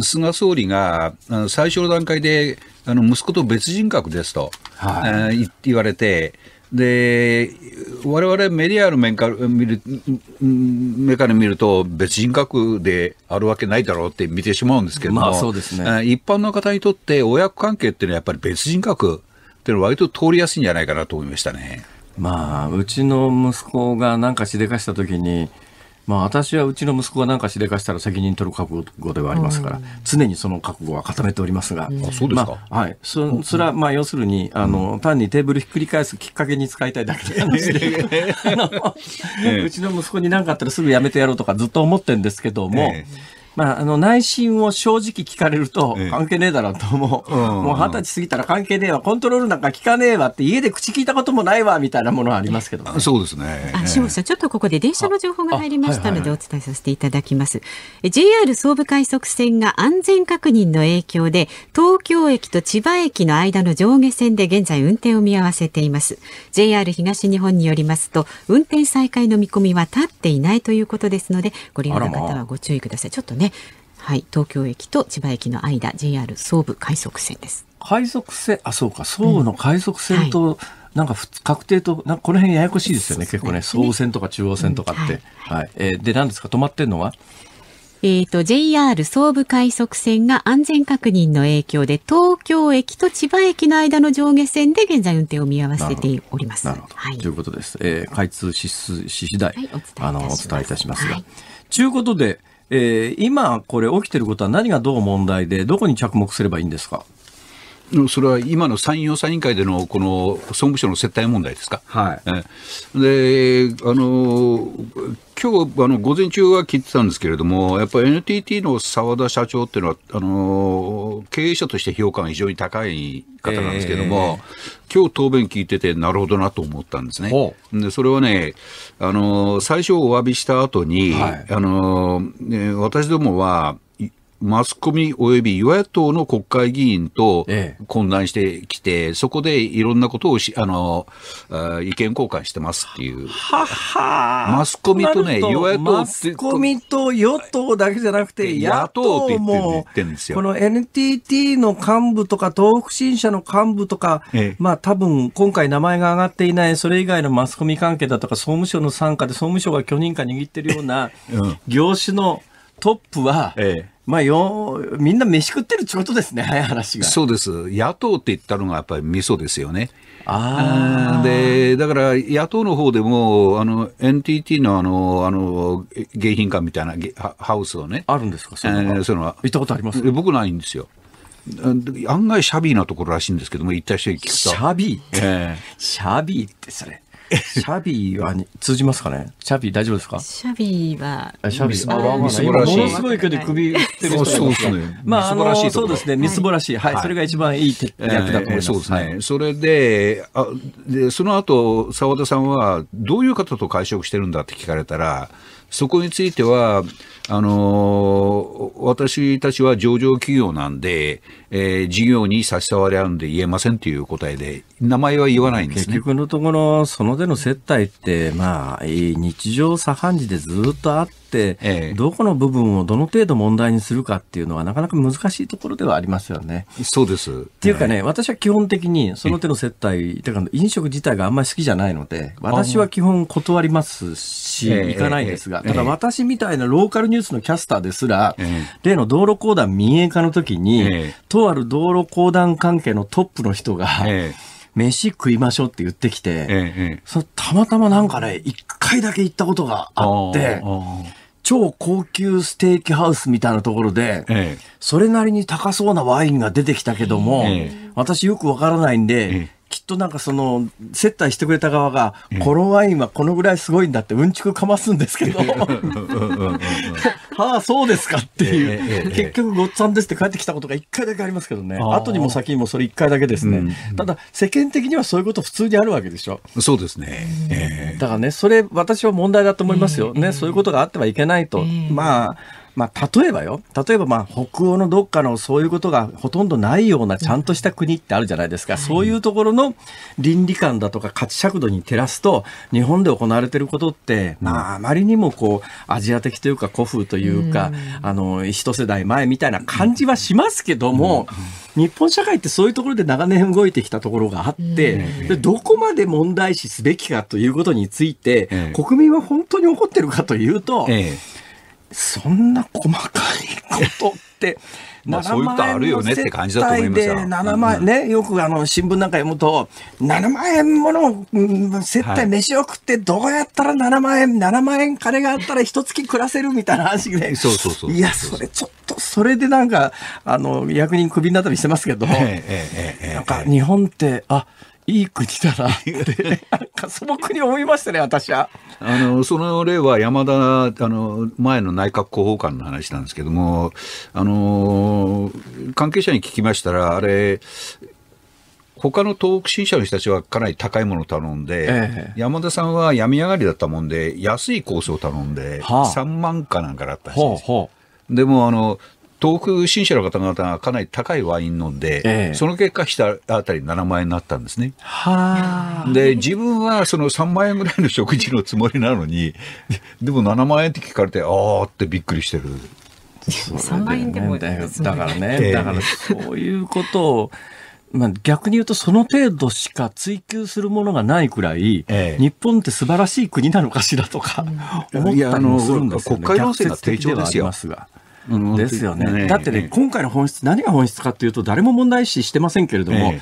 Speaker 4: 菅総理が最初の段階であの息子と別人格ですと、はい、言われて、で我々メディアの面から見る目から見ると別人格であるわけないだろうって見てしまうんですけども、まあそうですね、一般の方にとって親子関係っていうのはやっぱり別人格っていうのは割と通りやすいんじゃないかなと思いましたね。まあ、うちの息子がなんかし
Speaker 1: でかしたときに、まあ、私はうちの息子が何かしでかしたら責任取る覚悟ではありますから、うん、常にその覚悟は固めておりますが、うん、まあ、そうですか、はい、そそれはまあ要するにあの、うん、単にテーブルひっくり返すきっかけに使いたいだけで うちの息子に何かあったらすぐやめてやろうとかずっと思ってるんですけども、えーまあ、あの内心を正直聞かれると、関係ねえだろうと思う、ええ、もう二十歳過ぎたら関係ねえわ、コントロールなんか聞かねえわって、家で口聞いたこともないわみたいなものはありますけど、ね、そうですね、
Speaker 2: あ下さん、ちょっとここで電車の情報が入りましたので、お伝えさせていただきます。はいはい、JR 総武快速線が安全確認の影響で、東京駅と千葉駅の間の上下線で現在、運転を見合わせています。JR 東日本によりますと、運転再開の見込みは立っていないということですので、ご利用の方はご注意ください。ちょっとねね。はい、東京駅と千葉駅の間、JR 総武快速線です。
Speaker 1: 快速線、あ、そうか、総武の快速線と、うんはいなんか確定と、なんかこの辺ややこしいですよね、ね結構ね、総武線とか中央線とかって。うん、はい、はい、えー、で、何ですか、止まってんのは
Speaker 2: えーと、JR 総武快速線が安全確認の影響で、東京駅と千葉駅の間の上下線で現在運転を見合わせております。なるほ
Speaker 1: ど。はい、ということです。えー、開通しし次第、は
Speaker 2: い、お伝
Speaker 1: えいたしますが。はい、ちゅうことで、えー、今これ起きてることは
Speaker 4: 何がどう問題で、どこに着目すればいいんですかそれは今の参院予算委員会でのこの総務省の接待問題ですか。はい、であの今日あの午前中は聞いてたんですけれども、やっぱり NTT の澤田社長っていうのは、あの経営者として評価が非常に高い方なんですけれども、えー、今日答弁聞いてて、なるほどなと思ったんですね。でそれはねあの、最初お詫びした後に、はい、あの私どもは、マスコミ及び与野党の国会議員と混乱してきて、ええ、そこでいろんなことをあの意見交換してますっていう。は
Speaker 1: は
Speaker 4: マスコミとね、と与野党マスコ
Speaker 1: ミと与党だけじゃなくて、野党っ言ってるんですよ。この NTT の幹部とか、東北新社の幹部とか、ええ、まあ多分今回名前が上がっていない、それ以外のマスコミ関係だとか、総務省の傘下で総務省が許認可握ってるような 業種のトップは、ええまあ、よ
Speaker 4: みんな飯食ってるってことですね、早い話が。そうです、野党って言ったのがやっぱりみそですよね。あでだから野党の方でもあの NTT のあのあの迎賓館みたいなハウスをねあるんですかそ,、ういうの行ったことあります僕ないんですよ案外シャビーなところらしいんですけども行った人に聞くとシャビー、えー、シャビーってそれシャビーは通じますかねシャビー大丈夫ですかシ
Speaker 2: ャビーは。シャビー、あ、わかんない。今ものすごい勢いで首振ってる人そうですね。まあ、あ
Speaker 4: の、そうですね。みすぼらしい。はい。それが一番いい役だと思います。そうですね。それで、あでその後、澤田さんは、どういう方と会食してるんだって聞かれたら、そこについては、あの私たちは上場企業なんで、えー、事業に差し障りあるんで言えませんという答えで、
Speaker 1: 名前は言わないんです、ね、結局のところ、その手の接待って、まあ、日常茶飯事でずっとあって、ええ、どこの部分をどの程度問題にするかっていうのは、なかなか難しいところではありますよね。そうです。っていうかね、え、私は基本的にその手の接待、だから飲食自体があんまり好きじゃないので、私は基本断りますし、行かないですが、ただ私みたいなローカルニュースのキャスターですら、例の道路公団民営化の時に、ええとある道路公団関係のトップの人が、ええ飯食いましょうって言ってきて、ええ、そたまたまなんかね、1回だけ行ったことがあって、超高級ステーキハウスみたいなところで、ええ、それなりに高そうなワインが出てきたけども、私よくわからないんで、きっとなんかその接待してくれた側が、このワインはこのぐらいすごいんだってうんちくかますんですけどは あそうですかっていう、結局ごっつんですって帰ってきたことが1回だけありますけどね後にも先にもそれ1回だけですね、ただ世間的にはそういうこと普通にあるわけでしょそうですね、えー、だからねそれ私は問題だと思いますよね、そういうことがあってはいけないと、まあまあ、例えばよ、例えばまあ北欧のどっかのそういうことがほとんどないようなちゃんとした国ってあるじゃないですか、うん、そういうところの倫理観だとか価値尺度に照らすと、日本で行われてることって、まあ、あまりにもこうアジア的というか古風というか、うん、あの一世代前みたいな感じはしますけども、うん、日本社会ってそういうところで長年動いてきたところがあって、でどこまで問題視すべきかということについて、国民は本当に怒ってるかというと、そんな細かいことって。まあ、そういうことあるよねって感じだと思いますよ。7万、ね、よくあの、新聞なんか読むと、7万円もの、接待、飯を食って、どうやったら7万円、7万円金があったら一月暮らせるみたいな話で。そうそうそう。いや、それちょっと、それでなんか、あの、役人クビになったりしてますけど、なんか日本って、あ、いい国だなっ
Speaker 4: て 素朴に思いましたね、私は。あの、その例は山田、あの、前の内閣広報官の話なんですけども、あの、関係者に聞きましたら、あれ、他の東北新社の人たちはかなり高いものを頼んで、ええ、山田さんは病み上がりだったもんで、安いコースを頼んで、はあ、3万かなんかだったんです。はでもあの東北新社の方々がかなり高いワイン飲んで、ええ、その結果、下あたり7万円になったんですね。はあ。で、自分はその3万円ぐらいの食事のつもりなのに、でも7万円って聞かれて、あーってびっくりしてる。3万円でもいだからね、だからそ
Speaker 1: ういうことを、まあ、逆に言うとその程度しか追求するものがないくらい、ええ、日本って素晴らしい国なのかしらとか、
Speaker 4: 思ったりもするんですよね。国会論戦が低調ますが。ですよね。だっ
Speaker 1: てね、今回の本質、何が本質かというと、誰も問題視してませんけれども、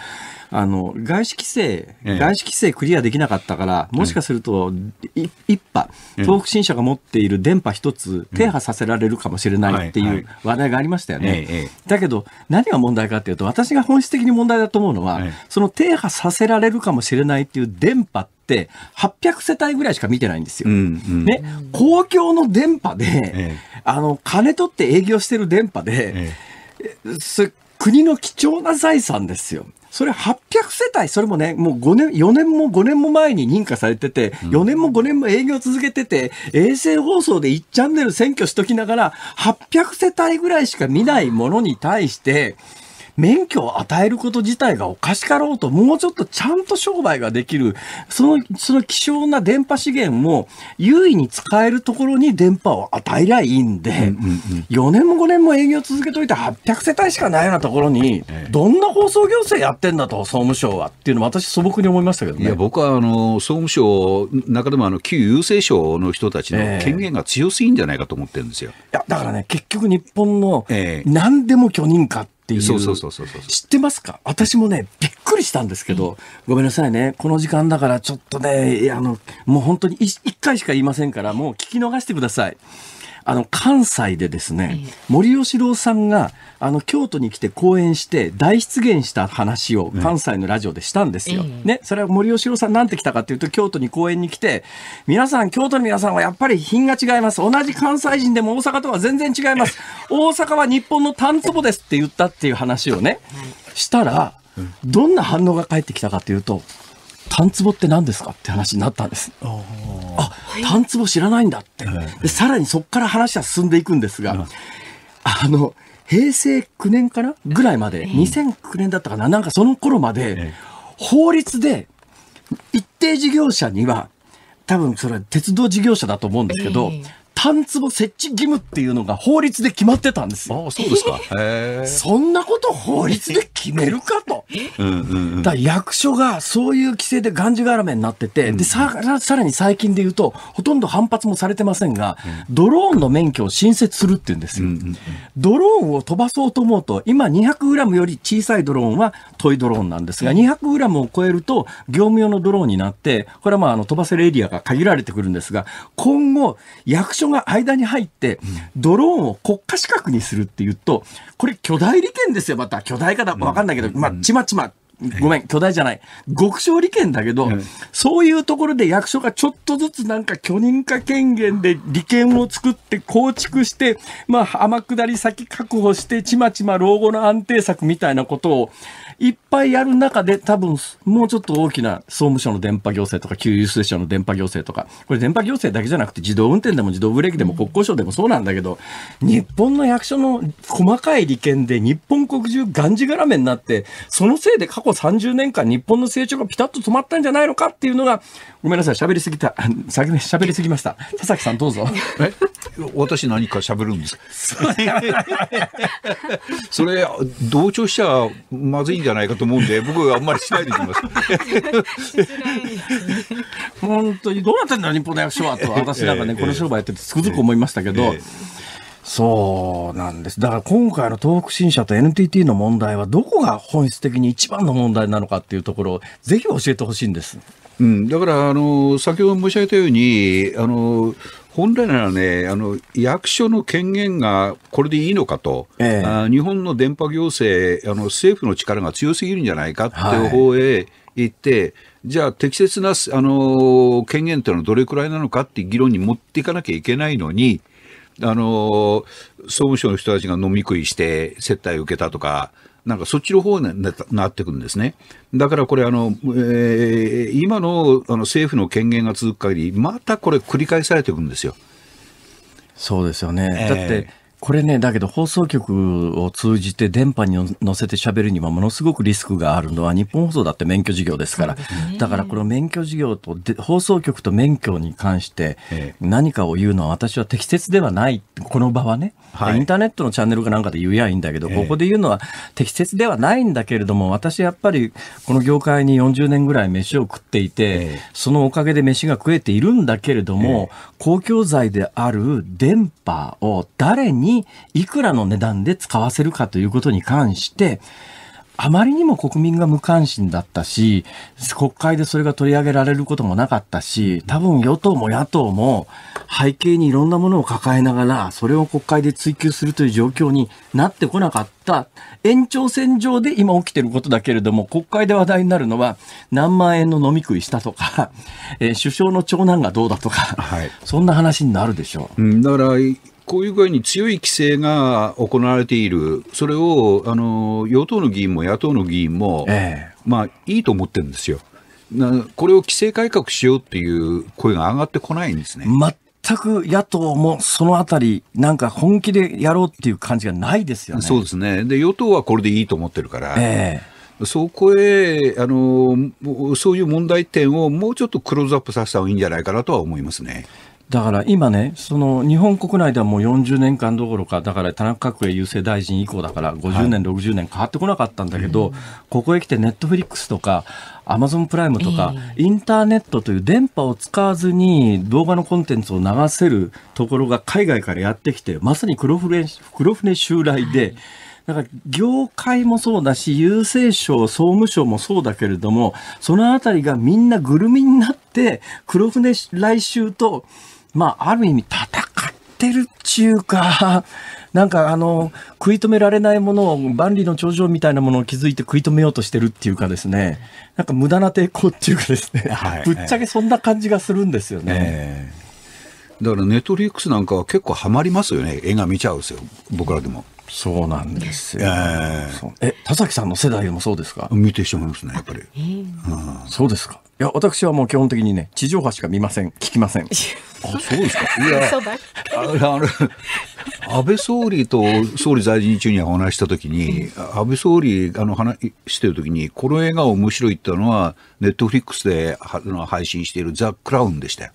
Speaker 1: あの外資規制、外資規制クリアできなかったから、もしかすると、一派、東北新社が持っている電波一つ、停波させられるかもしれないっていう話題がありましたよね。だけど、何が問題かっていうと、私が本質的に問題だと思うのは、その停波させられるかもしれないっていう電波っって800世帯ぐらいしか見てないんですよ。うんうん、ね、公共の電波で、ええ、あの、金取って営業してる電波で、ええ、国の貴重な財産ですよ。それ800世帯、それもね、もう5年、4年も5年も前に認可されてて、4年も5年も営業続けてて、衛星放送で1チャンネル選挙しときながら、800世帯ぐらいしか見ないものに対して、免許を与えること自体がおかしかろうと、もうちょっとちゃんと商売ができる、その、その希少な電波資源を優位に使えるところに電波を与えりゃいいんで、4年も5年も営業続けといて800世帯しかないようなところに、どんな放送行政やってんだと、総務省はっていうのも私素朴に思いましたけどね。いや、
Speaker 4: 僕はあの、総務省、中でもあの、旧郵政省の人たちの権限が強すぎんじゃないかと思ってるんですよ。いや、だからね、結局日本の
Speaker 1: 何でも許認可ってっていう。そうそうそう
Speaker 4: そう知ってますか私もね、びっくりしたんですけど、
Speaker 1: ごめんなさいね。この時間だからちょっとね、あの、もう本当に一回しか言いませんから、もう聞き逃してください。あの、関西でですね、森喜朗さんがあの、京都に来て講演して大出現した話を関西のラジオでしたんですよ。ね、それは森喜朗さんなんて来たかというと、京都に講演に来て、皆さん、京都の皆さんはやっぱり品が違います。同じ関西人でも大阪とは全然違います。大阪は日本の単壺ですって言ったっていう話をね、したら、どんな反応が返ってきたかというと、タンツボって何ですかって話になったんです。あ、タンツボ知らないんだって。でさらにそこから話は進んでいくんですが、あの、平成9年かなぐらいまで、2009年だったかななんかその頃まで、法律で、一定事業者には、多分それは鉄道事業者だと思うんですけど、単壺設置義務っていうのが法律で決まってたんですよ。あそうですか。そんなこと法律で決めるかと。うんうんうん、だ役所がそういう規制でがんじがらめになってて、でささらに最近で言うと、ほとんど反発もされてませんが、ドローンの免許を新設するって言うんですよ。うんうんうん、ドローンを飛ばそうと思うと、今2 0 0ムより小さいドローンはトイドローンなんですが、2 0 0ムを超えると業務用のドローンになって、これはまああの飛ばせるエリアが限られてくるんですが、今後、役所所が間に入って、ドローンを国家資格にするっていうと、これ巨大利権ですよ、また。巨大かだ、わかんないけど、まあ、ちまちま。ごめん、巨大じゃない。極小利権だけど、そういうところで役所がちょっとずつなんか許認可権限で利権を作って構築して、まあ、天下り先確保して、ちまちま老後の安定策みたいなことを、いっぱいやる中で多分もうちょっと大きな総務省の電波行政とか給油ステーションの電波行政とかこれ電波行政だけじゃなくて自動運転でも自動ブレーキでも国交省でもそうなんだけど日本の役所の細かい利権で日本国中がんじがらめになってそのせいで過去30年間日本の成長がピタッと止まったんじゃないのかっていうのがごめんなさい喋りすぎた 喋りすぎました々
Speaker 4: 木さんどうぞえ私何か喋るんですか それ同調しちゃまずいじゃないかと思うんで、僕はあんまりしないでいきます。本当にどうなってんだ、日本の役所はと、私なんかね、この商売やっててつくづく思いましたけど。
Speaker 1: そうなんです。だから今回の東北新社と NTT の問題はどこが本質的に一番の問題なのかっていうところをぜ
Speaker 4: ひ教えてほしいんです。うん、だからあの先ほど申し上げたようにあの本来ならね、あの役所の権限がこれでいいのかと、ええ、あ日本の電波行政あの、政府の力が強すぎるんじゃないかっていう方へ行って、はい、じゃあ、適切な、あの権限というのはどれくらいなのかって議論に持っていかなきゃいけないのに、あの総務省の人たちが飲み食いして接待を受けたとか、なんかそっちの方になってくるんですね。だからこれあの、えー、今のあの政府の権限が続く限り、またこれ繰り返されていくんですよ。
Speaker 1: そうですよね。だって、これね、だけど放送局を通じて電波に乗せて喋るにはものすごくリスクがあるのは日本放送だって免許事業ですから、ね、だからこの免許事業と放送局と免許に関して何かを言うのは私は適切ではない、この場はね、はい、インターネットのチャンネルかなんかで言えばいいんだけど、ここで言うのは適切ではないんだけれども、私やっぱりこの業界に40年ぐらい飯を食っていて、そのおかげで飯が食えているんだけれども、公共財である電波を誰ににいくらの値段で使わせるかということに関して、あまりにも国民が無関心だったし、国会でそれが取り上げられることもなかったし、多分与党も野党も背景にいろんなものを抱えながら、それを国会で追及するという状況になってこなかった延長線上で今起きてることだけれども、国会で話題になるのは何万円の飲み食いしたとか、えー、首相の長男がどうだとか、はい、そんな話になるでしょ
Speaker 4: う。うん、だからこういう具合に強い規制が行われている、それをあの与党の議員も野党の議員も、ええ、まあ、いいと思ってるんですよ。これを規制改革しようっていう声が上がってこないんですね。全く野党もそのあたり、なんか本気でやろうっていう感じがないですよね。そうですね。で、与党はこれでいいと思ってるから。ええそこへあの、そういう問題点をもうちょっとクローズアップさせた方がいいんじゃないかなとは思いますね。だから
Speaker 1: 今ね、その日本国内ではもう40年間どころか、だから田中角栄郵政大臣以降だから、50年、はい、60年変わってこなかったんだけど、うん、ここへ来てネットフリックスとか、アマゾンプライムとか、えー、インターネットという電波を使わずに動画のコンテンツを流せるところが海外からやってきて、まさに黒船黒船襲来で、はいだから業界もそうだし、郵政省、総務省もそうだけれども、そのあたりがみんなぐるみになって、黒船来襲と、まあ、ある意味戦ってるっちゅうか、なんかあの、食い止められないものを、万里の長城みたいなものを築いて食い止めようとしてるっていうかですね、なんか無駄な抵抗っていうかですね、はい、ぶっちゃけそんな感じがするんですよね。
Speaker 4: えー、だからネットフリックスなんかは結構はまりますよね、映画見ちゃうんですよ、僕らでも。そうなんですよ。えー、え、田崎さんの世代でもそうですか見てしまいますね、やっぱり。えー、
Speaker 1: うん、そうですか。いや、私はもう基本的にね、地上波しか見ません、聞きません。あ、そうですか。
Speaker 4: いや、あの、安倍総理と総理在任中にお話したときに、安倍総理、あの、話してるときに、この映画面白いってのは、ネットフリックスで配信しているザ・クラウンでしたよ。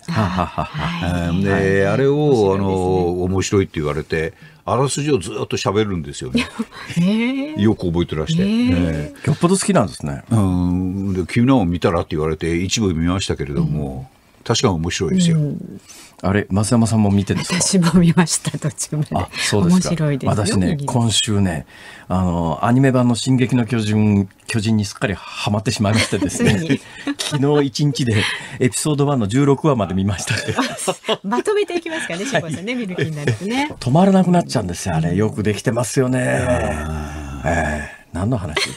Speaker 4: で、あれを、あの、面白いって言われて、あらすじをずっと喋るんですよね。よく覚えてらして。えー、よっぽど好きなんですね。うん。で、君のを見たらって言われて、一部見ましたけれども、うん、確かに面白いですよ。うんあれ、増山さんも見てるんですか私
Speaker 2: も見ました、途中まで。あ、そうですか。す私ね、今
Speaker 4: 週ね、
Speaker 1: あの、アニメ版の進撃の巨人、巨人にすっかりハマってしまいましてですね、昨日一日でエピソード1の16話まで見まし
Speaker 2: た まとめていきますかね、志坊さんね、見る気になるとね。
Speaker 1: 止まらなくなっちゃうんですよ、あれ。よくできてますよね。えー、何の話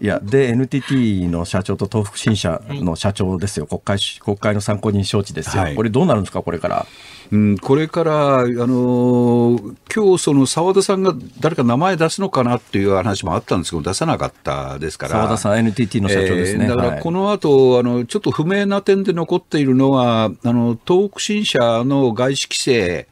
Speaker 1: いやで NTT の社長と東北新
Speaker 4: 社の社長ですよ、国会国会の参考人招致ですよ、はい、これ、どうなるんですか、これから。うん、これから、あのー、今日その澤田さんが誰か名前出すのかなっていう話もあったんですけど、出さなかったですから、澤田さん、NTT の社長ですね、えー、だからこの後、はい、あのちょっと不明な点で残っているのは、あの東北新社の外資規制。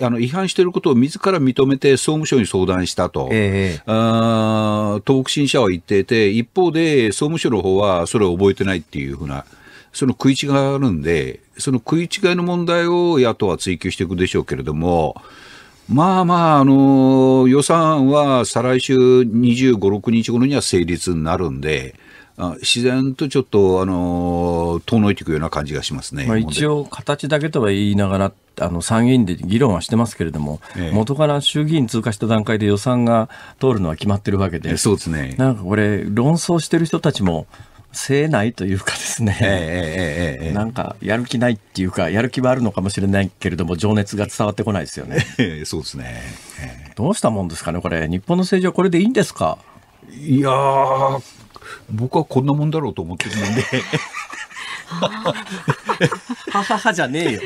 Speaker 4: あの違反していることを自ら認めて総務省に相談したと、えー、あ東北新社は言っていて、一方で総務省の方はそれを覚えてないっていうふうな、その食い違いがあるんで、その食い違いの問題を野党は追及していくでしょうけれども、まあまあ、あのー、予算は再来週25、6日頃には成立になるんで、自然とちょっと、あの遠のいていくような感じがしますね、まあ、一応、
Speaker 1: 形だけとは言いながら、あの参議院で議論はしてますけれども、ええ、元から衆議院通過した段階で予算が通るのは決まってるわけで、そうですね、なんかこれ、論争してる人たちも、せえないというかですね、ええええ、なんかやる気ないっていうか、やる気はあるのかもしれないけれども、情熱が伝わってこないですよね。そうですね、どうしたもんですかね、これ、日本の政治はこ
Speaker 4: れでいいんですかいや僕はこんなもんだろうと思ってるもんではははじゃねえよ。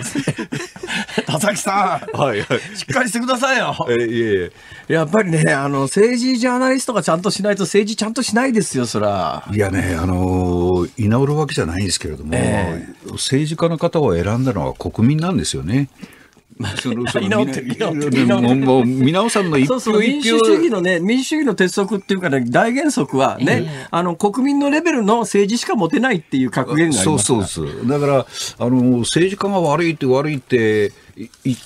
Speaker 4: 田
Speaker 1: 崎さん、はいはい、しっかりしてくださいよ。えいえいえやっぱりね、あの政治ジャーナリストがちゃんとしないと政治ちゃんとしないですよ、そら。
Speaker 4: いやね、あの居直るわけじゃないんですけれども、えー、政治家の方を選んだのは国民なんですよね。そのその見直って見直見直さんの一票そう民主主義
Speaker 1: のね民主主義の鉄則っていうかね大原則はね、えー、あの国民のレベルの政治しか持てないって
Speaker 4: いう格言がありますそうそうそうだからあの政治家が悪いって悪いって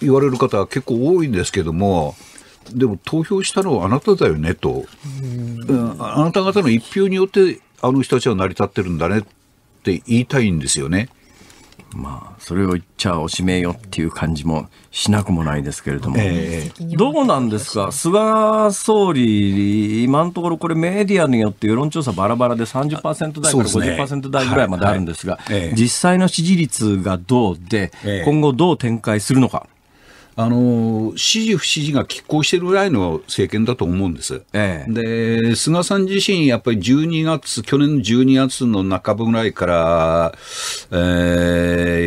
Speaker 4: 言われる方は結構多いんですけどもでも投票したのはあなただよねと、うん、あなた方の一票によってあの人たちは成り立ってるんだねって言いたいんですよね。まあ、それを言っちゃおしめよっていう感じも
Speaker 1: しなくもないですけれども、えー、どうなんですか、菅総理、今のところ、これ、メディアによって世論調査ばらばらで30%台から50%台ぐらいまであるんですが、実
Speaker 4: 際の支持率がどうで、今後どう展開するのか。えーあの支持、不支持が拮抗してるぐらいの政権だと思うんです、ええ、で菅さん自身、やっぱり12月、去年の12月の半ばぐらいから、え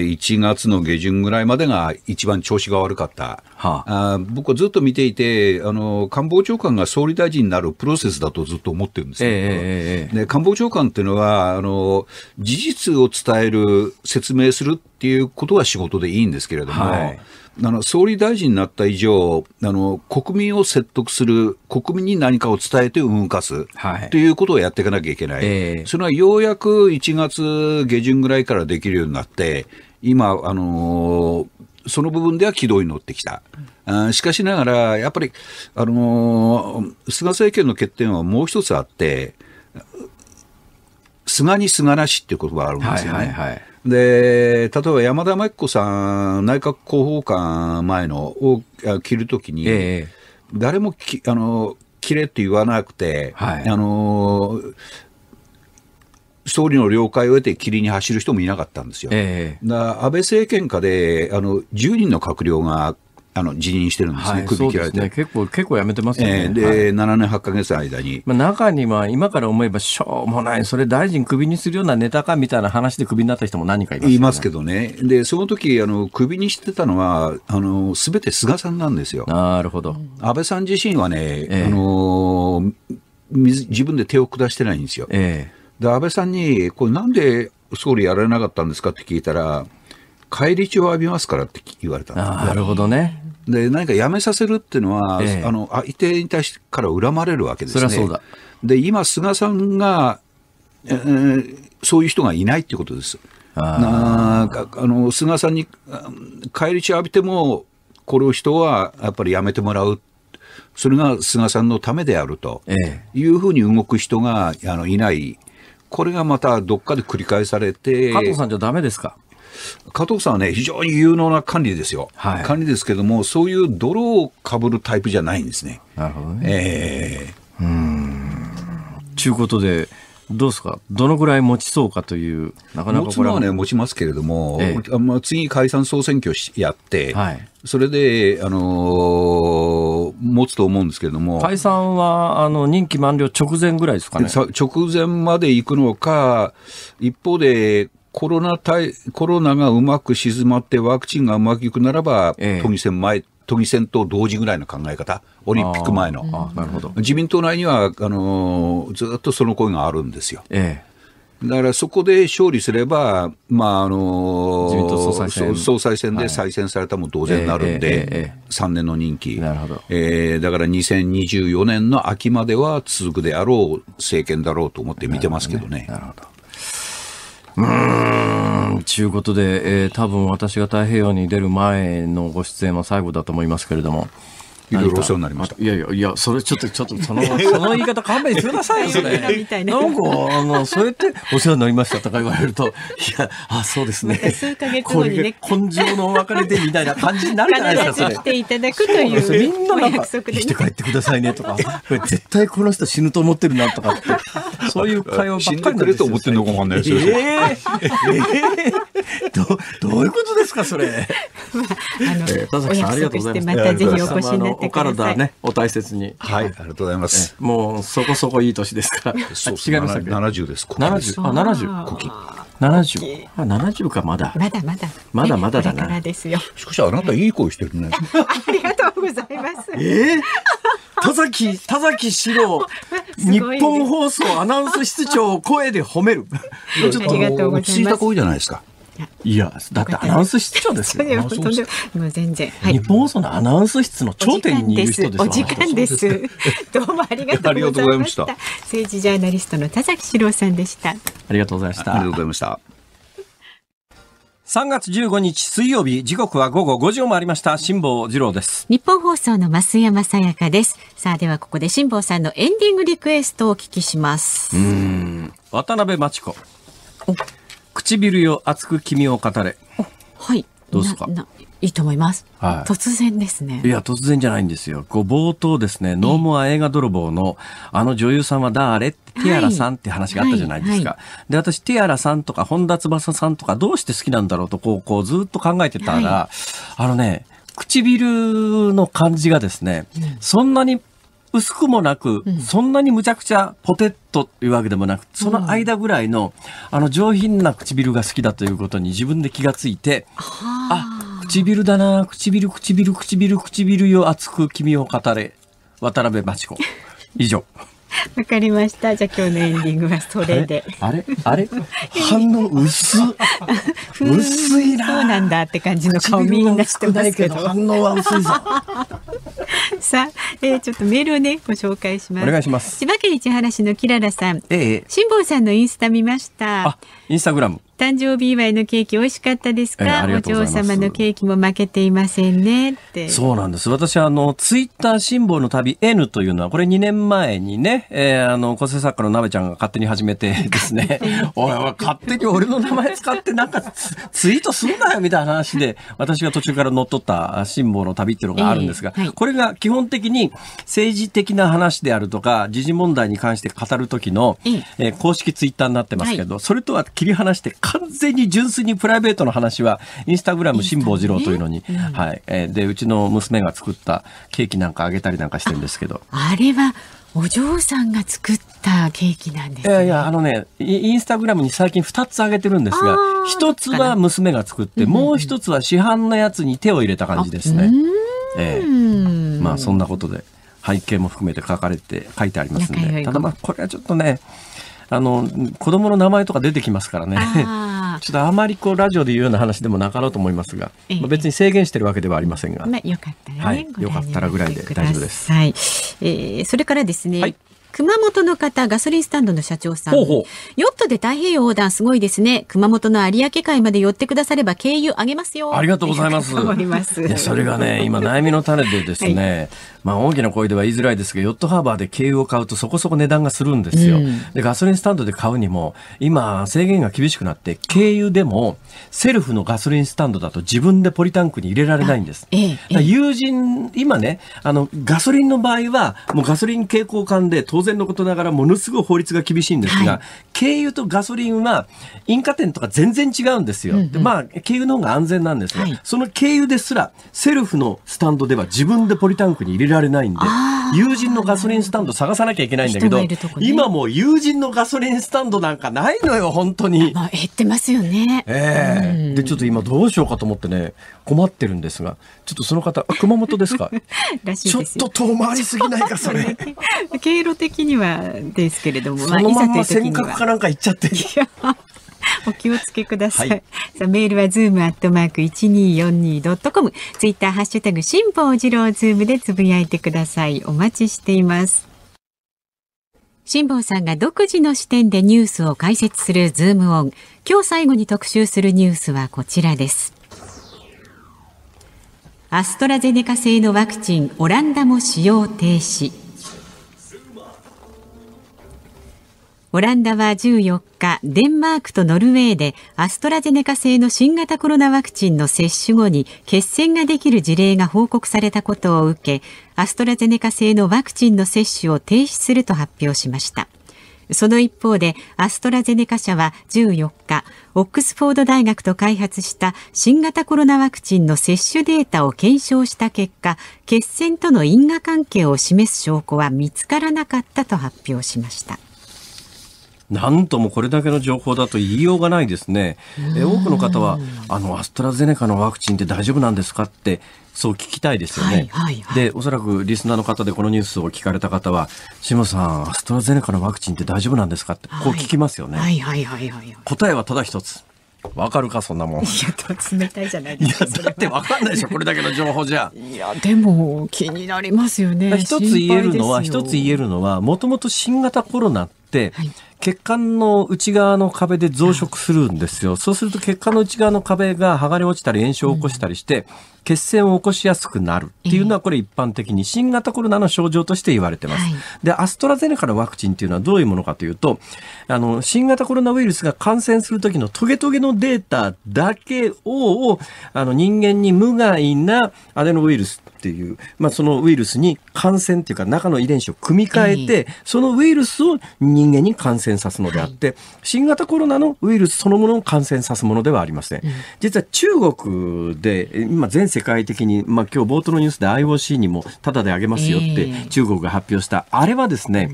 Speaker 4: ー、1月の下旬ぐらいまでが一番調子が悪かった、はあ、あ僕はずっと見ていてあの、官房長官が総理大臣になるプロセスだとずっと思ってるんですけど、ええ、で官房長官っていうのはあの、事実を伝える、説明するっていうことは仕事でいいんですけれども、はいあの総理大臣になった以上あの、国民を説得する、国民に何かを伝えて動かす、はい、ということをやっていかなきゃいけない、えー、それはようやく1月下旬ぐらいからできるようになって、今、あのー、その部分では軌道に乗ってきた。しかしながら、やっぱり、あのー、菅政権の欠点はもう一つあって、菅に菅なしっていう言葉があるんですよね。はいはいはいで、例えば山田真紀子さん、内閣広報官前のを着るときに、え誰もきあの着れって言わなくて、はい、あの総理の了解を得て霧に走る人もいなかったんですよ。えだ安倍政権下であの10人の閣僚があの辞任してるんですね、はい、首切られて、ね、結構結構やめてますよね、えー、で、はい、7年8か月間
Speaker 1: に、まあ、中には今から思えばしょうもないそれ大臣クビにするようなネタかみたいな
Speaker 4: 話でクビになった人も何かいます、ね、いますけどねでその時あのクビにしてたのはあのて菅さんなんですよなるほど安倍さん自身はね、えー、あの自分で手を下してないんですよ、えー、で安倍さんにこれなんで総理やられなかったんですかって聞いたら返り血を浴びますからって言われたなるほどねで何か辞めさせるっていうのは、ええ、あの相手に対してから恨まれるわけですね。そで今、菅さんが、えー、そういう人がいないっていうことです。ああの菅さんに返り血浴びても、これを人はやっぱりやめてもらう、それが菅さんのためであるというふうに動く人があのいない、これがまたどっかで繰り返されて。加藤さんじゃだめですか加藤さんはね、非常に有能な管理ですよ、はい、管理ですけども、そういう泥をかぶるタイプじゃないんですね。なるほどね。えー、うんちゅうことで、どうですか、どのぐらい持ちそうかという、なかなか持つのはね、持ちますけれども、ええ、まあ、次、解散・総選挙やって、はい、それで、あのー、持つと思うんですけれども、解散はあの任期満了直前ぐらいですかね。直前まで行くのか、一方で、コロナ対、コロナがうまく静まってワクチンがうまくいくならば、ええ、都議選前、都議選と同時ぐらいの考え方、オリンピック前の。なるほど自民党内には、あのー、ずっとその声があるんですよ。ええ、だからそこで勝利すれば、まああのー、自民党総裁選総裁選で再選されたも同然になるんで、はい、え、3年の任期、なるほどえー、だから2024年の秋までは続くであろう政権だろうと思って見てますけどね。なるほど、ね
Speaker 1: うーん、ちゅうことで、えー、多分私が太平洋に出る前のご出演は最後だと思いますけれども。いろいろお世話になりました。いやいや、いや、それちょっと、ちょっと、その、その言い方勘弁してくださいよ、それ。なんか、あの、そうやって、お世話になりましたとか言われると、いや、あ、そうですね。数ヶ月後にね。根性のお別れで、みたいな感じになるじゃないですか、それ。来て
Speaker 2: いただくという、みんなが、ん生きて帰
Speaker 1: ってくださいねとか、絶対この人死ぬと思ってるなとかって、そういう会話ばっかりなんですよ。死んでくれと思ってるのかわかんないですよ。えー、えー どどういうことですかそれ。まあ、の、えー、田崎さんありがとうございます。またぜひお越しになってください。おね、お大切に。はい、ありがとうございます。もうそこそこいい年ですから。そう違いましたっけ？七十です。七十あ七十。コキ。七十あ七十かまだ。まだまだ。まだまだだな。
Speaker 2: ですよ。し
Speaker 1: かしあなたいい声してるね。
Speaker 2: ありがとうございます。ええー。田崎田崎史郎日本
Speaker 1: 放送アナウンス室長を声で褒める。ちょっと落ち着いた声じゃないですか。
Speaker 4: いや、だって
Speaker 2: ア
Speaker 1: ナウンス室長ですよ。本当よ
Speaker 2: もう全然、は
Speaker 1: い、日本放送のアナウンス室の頂点にいる人です。お時間です。
Speaker 2: どうもありがとうございました。政治ジャーナリストの田崎史郎さんでした。あ
Speaker 1: りがとうございました。ありがとうございました。三月十五日水曜日時刻は午後五時を回りました辛坊治郎です
Speaker 2: 日本放送の増山さやかですさあではここで辛坊さんのエンディングリクエストをお聞きします
Speaker 1: うん渡辺真知子唇よ熱く君を語れ。
Speaker 2: はい。どうですかいいと思います、はい、突然ですねいや
Speaker 1: 突然じゃないんですよこう冒頭ですね「ノーモア映画泥棒の」あの女優さんは誰ってティアラさんって話があったじゃないですか、はいはい、で私ティアラさんとか本田翼さんとかどうして好きなんだろうとこうこうずっと考えてたら、あのね唇の感じがですね、うん、そんなに薄くもなく、そんなにむちゃくちゃポテッというわけでもなく、その間ぐらいの、あの上品な唇が好きだということに自分で気がついて、あ、唇だな、唇、唇、唇、唇唇よ、熱く君を語れ、渡辺真知子。以上。
Speaker 2: わかりました。じゃあ今日のエンディングはそれで。あれあれ反応薄。薄いな。そうなんだって感じの顔みんなしてますけど。反応は薄いぞ。さあ、えー、ちょっとメールをねご紹介しますお願いします千葉県市原市のキララさん、ええ、辛坊さんのインスタ見ましたインスタグラム誕生日祝いのケーキ美味しかったですか、えー、お嬢様のケーキも負けていませんねってそうなん
Speaker 1: です私あのツイッター辛抱の旅 N というのはこれ2年前にね、えー、あの個性作家のなべちゃんが勝手に始めて ですねおいおい勝手に俺の名前使ってなんかツイートすんなよみたいな話で私が途中から乗っ取った辛抱の旅っていうのがあるんですが、えーはい、これが基本的に政治的な話であるとか時事問題に関して語る時の、えー、公式ツイッターになってますけど、はい、それとは切り離して完全に純粋にプライベートの話は、インスタグラム辛坊治郎というのに、ねうん、はい。で、うちの娘が作ったケーキなんかあげたりなんかしてるんですけど。
Speaker 2: あれは、お嬢さんが作ったケーキなんで
Speaker 1: す、ね、いやいや、あのね、インスタグラムに最近2つあげてるんですが、1つは娘が作って、もう1つは市販のやつに手を入れた感じですね。ええ
Speaker 3: まあ、そ
Speaker 1: んなことで、背景も含めて書かれて、書いてありますんで。ただまあ、これはちょっとね、あの子供の名前とか出てきますからね。ちょっとあまりこうラジオで言うような話でもなかろうと思いますが、ええ、まあ、別に制限してるわけではありませんが、ま
Speaker 2: あ、よかったら、ね
Speaker 1: はい、よかったらぐらいで大丈夫です。
Speaker 2: はい、えー、それからですね、はい熊本の方、ガソリンスタンドの社長さん。ほうほうヨットで太平洋横断すごいですね。熊本の有明海まで寄ってくだされば経由あげますよ。ありがとうございます。いますいや、それがね、今
Speaker 1: 悩みの種でですね、はい、まあ、大きな声では言いづらいですが、ヨットハーバーで軽油を買うとそこそこ値段がするんですよ。うん、で、ガソリンスタンドで買うにも、今、制限が厳しくなって、軽油でも、セルフのガソリンスタンドだと自分でポリタンクに入れられないんです。ええ、友人、今ね、あの、ガソリンの場合は、もうガソリン蛍光管で、当然のことながらものすごい法律が厳しいんですが、はい、軽油とガソリンは、引火点とか全然違うんですよ。うんうん、でまあ、軽油の方が安全なんですが、はい、その軽油ですら、セルフのスタンドでは自分でポリタンクに入れられられないんで、友人のガソリンスタンド探さなきゃいけないんだけど、ね、今も友人のガソリンスタンドなんかないのよ、本当に。まあ、
Speaker 2: 減ってますよね。
Speaker 1: ええーうで、ちょっと今どうしようかと思ってね、困ってるんですが、ちょっとその方、熊本ですか
Speaker 2: ちょっと遠回りすぎないか、それ。経路的にはですけれども、そのまま尖閣かなんか行っちゃって。お気をつけください。はい、さあメールはズームアットマーク一二四二ドットコム。ツイッターハッシュタグ辛坊治郎ズームでつぶやいてください。お待ちしています。辛坊さんが独自の視点でニュースを解説するズームオン。今日最後に特集するニュースはこちらです。アストラゼネカ製のワクチン、オランダも使用停止。オランダは14日、デンマークとノルウェーでアストラゼネカ製の新型コロナワクチンの接種後に血栓ができる事例が報告されたことを受け、アストラゼネカ製のワクチンの接種を停止すると発表しました。その一方で、アストラゼネカ社は14日、オックスフォード大学と開発した新型コロナワクチンの接種データを検証した結果、血栓との因果関係を示す証拠は見つからなかったと発表しました。
Speaker 1: なんともこれだけの情報だと言いようがないですね。え多くの方は、あの、アストラゼネカのワクチンって大丈夫なんですかって、そう聞きたいですよね。はいはいはい、で、おそらくリスナーの方でこのニュースを聞かれた方は、下さん、アストラゼネカのワクチンって大丈夫なんですかって、こう聞きますよね。はい
Speaker 2: はいはいはい、はい、
Speaker 1: 答えはただ一つ。わかるかそんなもん。い
Speaker 2: や冷たいじゃないですか。い
Speaker 1: やだってわかんないでしょこれだけの情報じゃ。
Speaker 2: いやでも気になりますよね。一つ言えるのは一つ言
Speaker 1: えるのはもともと新型コロナって、はい、血管の内側の壁で増殖するんですよ。そうすると血管の内側の壁が剥がれ落ちたり炎症を起こしたりして、うん血栓を起こしやすくなるっていうのはこれ一般的に新型コロナの症状として言われてます。で、アストラゼネカのワクチンっていうのはどういうものかというと、あの、新型コロナウイルスが感染する時のトゲトゲのデータだけを、あの、人間に無害なアデノウイルスっていう、まあ、そのウイルスに感染っていうか中の遺伝子を組み替えて、そのウイルスを人間に感染さすのであって、新型コロナのウイルスそのものを感染さすものではありません。実は中国で今全世界的に、まあ、今日冒頭のニュースで IOC にもタダであげますよって中国が発表した、あれはですね、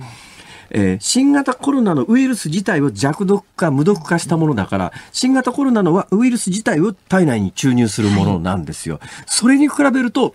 Speaker 1: えー、新型コロナのウイルス自体を弱毒化、無毒化したものだから、新型コロナのはウイルス自体を体内に注入するものなんですよ。それに比べると、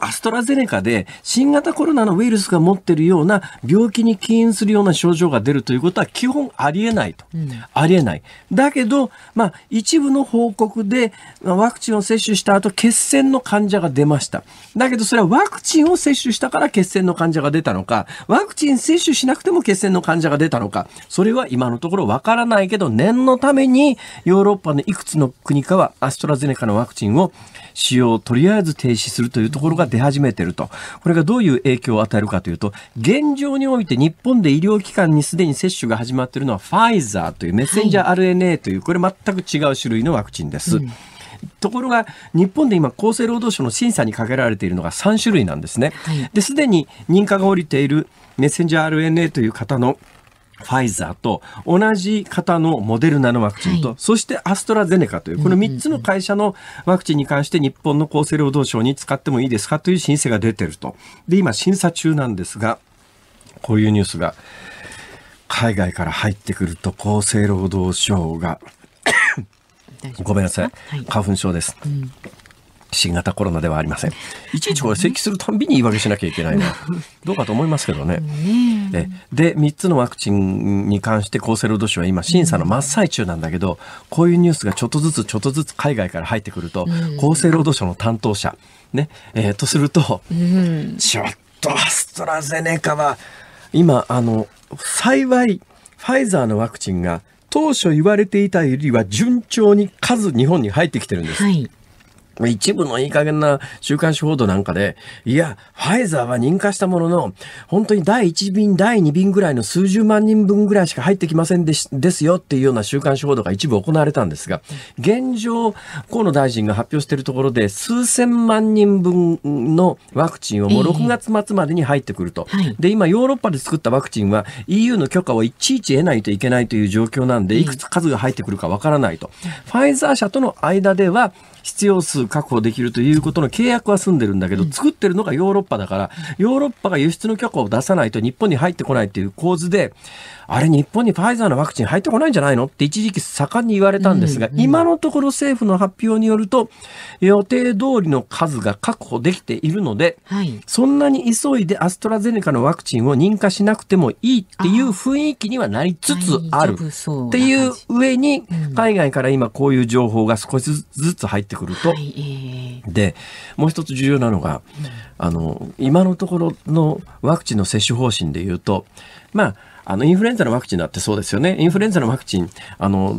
Speaker 1: アストラゼネカで新型コロナのウイルスが持ってるような病気に起因するような症状が出るということは基本ありえないと。うん、ありえない。だけど、まあ、一部の報告でワクチンを接種した後、血栓の患者が出ました。だけど、それはワクチンを接種したから血栓の患者が出たのか、ワクチン接種しなくても血栓の患者が出たのか、それは今のところわからないけど、念のためにヨーロッパのいくつの国かはアストラゼネカのワクチンを使用をとりあえず停止するというところが出始めていると。これがどういう影響を与えるかというと、現状において日本で医療機関にすでに接種が始まっているのはファイザーというメッセンジャー RNA という、これ全く違う種類のワクチンです。うんところが日本で今厚生労働省の審査にかけられているのが3種類なんですね。はい、ですでに認可が下りているメッセンジャー RNA という方のファイザーと同じ型のモデルナのワクチンと、はい、そしてアストラゼネカという、この3つの会社のワクチンに関して日本の厚生労働省に使ってもいいですかという申請が出てると。で、今審査中なんですが、こういうニュースが海外から入ってくると厚生労働省がごめんなさい、はい、花粉症です。うん新型コロナではありませんいちいちこれ請求するたんびに言い訳しなきゃいけないなどうかと思いますけどねえで3つのワクチンに関して厚生労働省は今審査の真っ最中なんだけどこういうニュースがちょっとずつちょっとずつ海外から入ってくると厚生労働省の担当者ねえー、とするとちょっとアストラゼネカは今あの幸いファイザーのワクチンが当初言われていたよりは順調に数日本に入ってきてるんです。はい一部のいい加減な週刊誌報道なんかで、いや、ファイザーは認可したものの、本当に第1便、第2便ぐらいの数十万人分ぐらいしか入ってきませんでですよっていうような週刊誌報道が一部行われたんですが、現状、河野大臣が発表しているところで、数千万人分のワクチンをもう6月末までに入ってくると。で、今、ヨーロッパで作ったワクチンは EU の許可をいちいち得ないといけないという状況なんで、いくつ数が入ってくるかわからないと。ファイザー社との間では、必要数確保できるということの契約は済んでるんだけど、作ってるのがヨーロッパだから、ヨーロッパが輸出の許可を出さないと日本に入ってこないという構図で、あれ日本にファイザーのワクチン入ってこないんじゃないのって一時期盛んに言われたんですが、うんうん、今のところ政府の発表によると、予定通りの数が確保できているので、はい、そんなに急いでアストラゼネカのワクチンを認可しなくてもいいっていう雰囲気にはなりつつあるっていう上に、海外から今こういう情報が少しずつ入ってくると、は
Speaker 2: い、
Speaker 1: で、もう一つ重要なのが、あの、今のところのワクチンの接種方針で言うと、まあ、あの、インフルエンザのワクチンだってそうですよね。インフルエンザのワクチン、あの、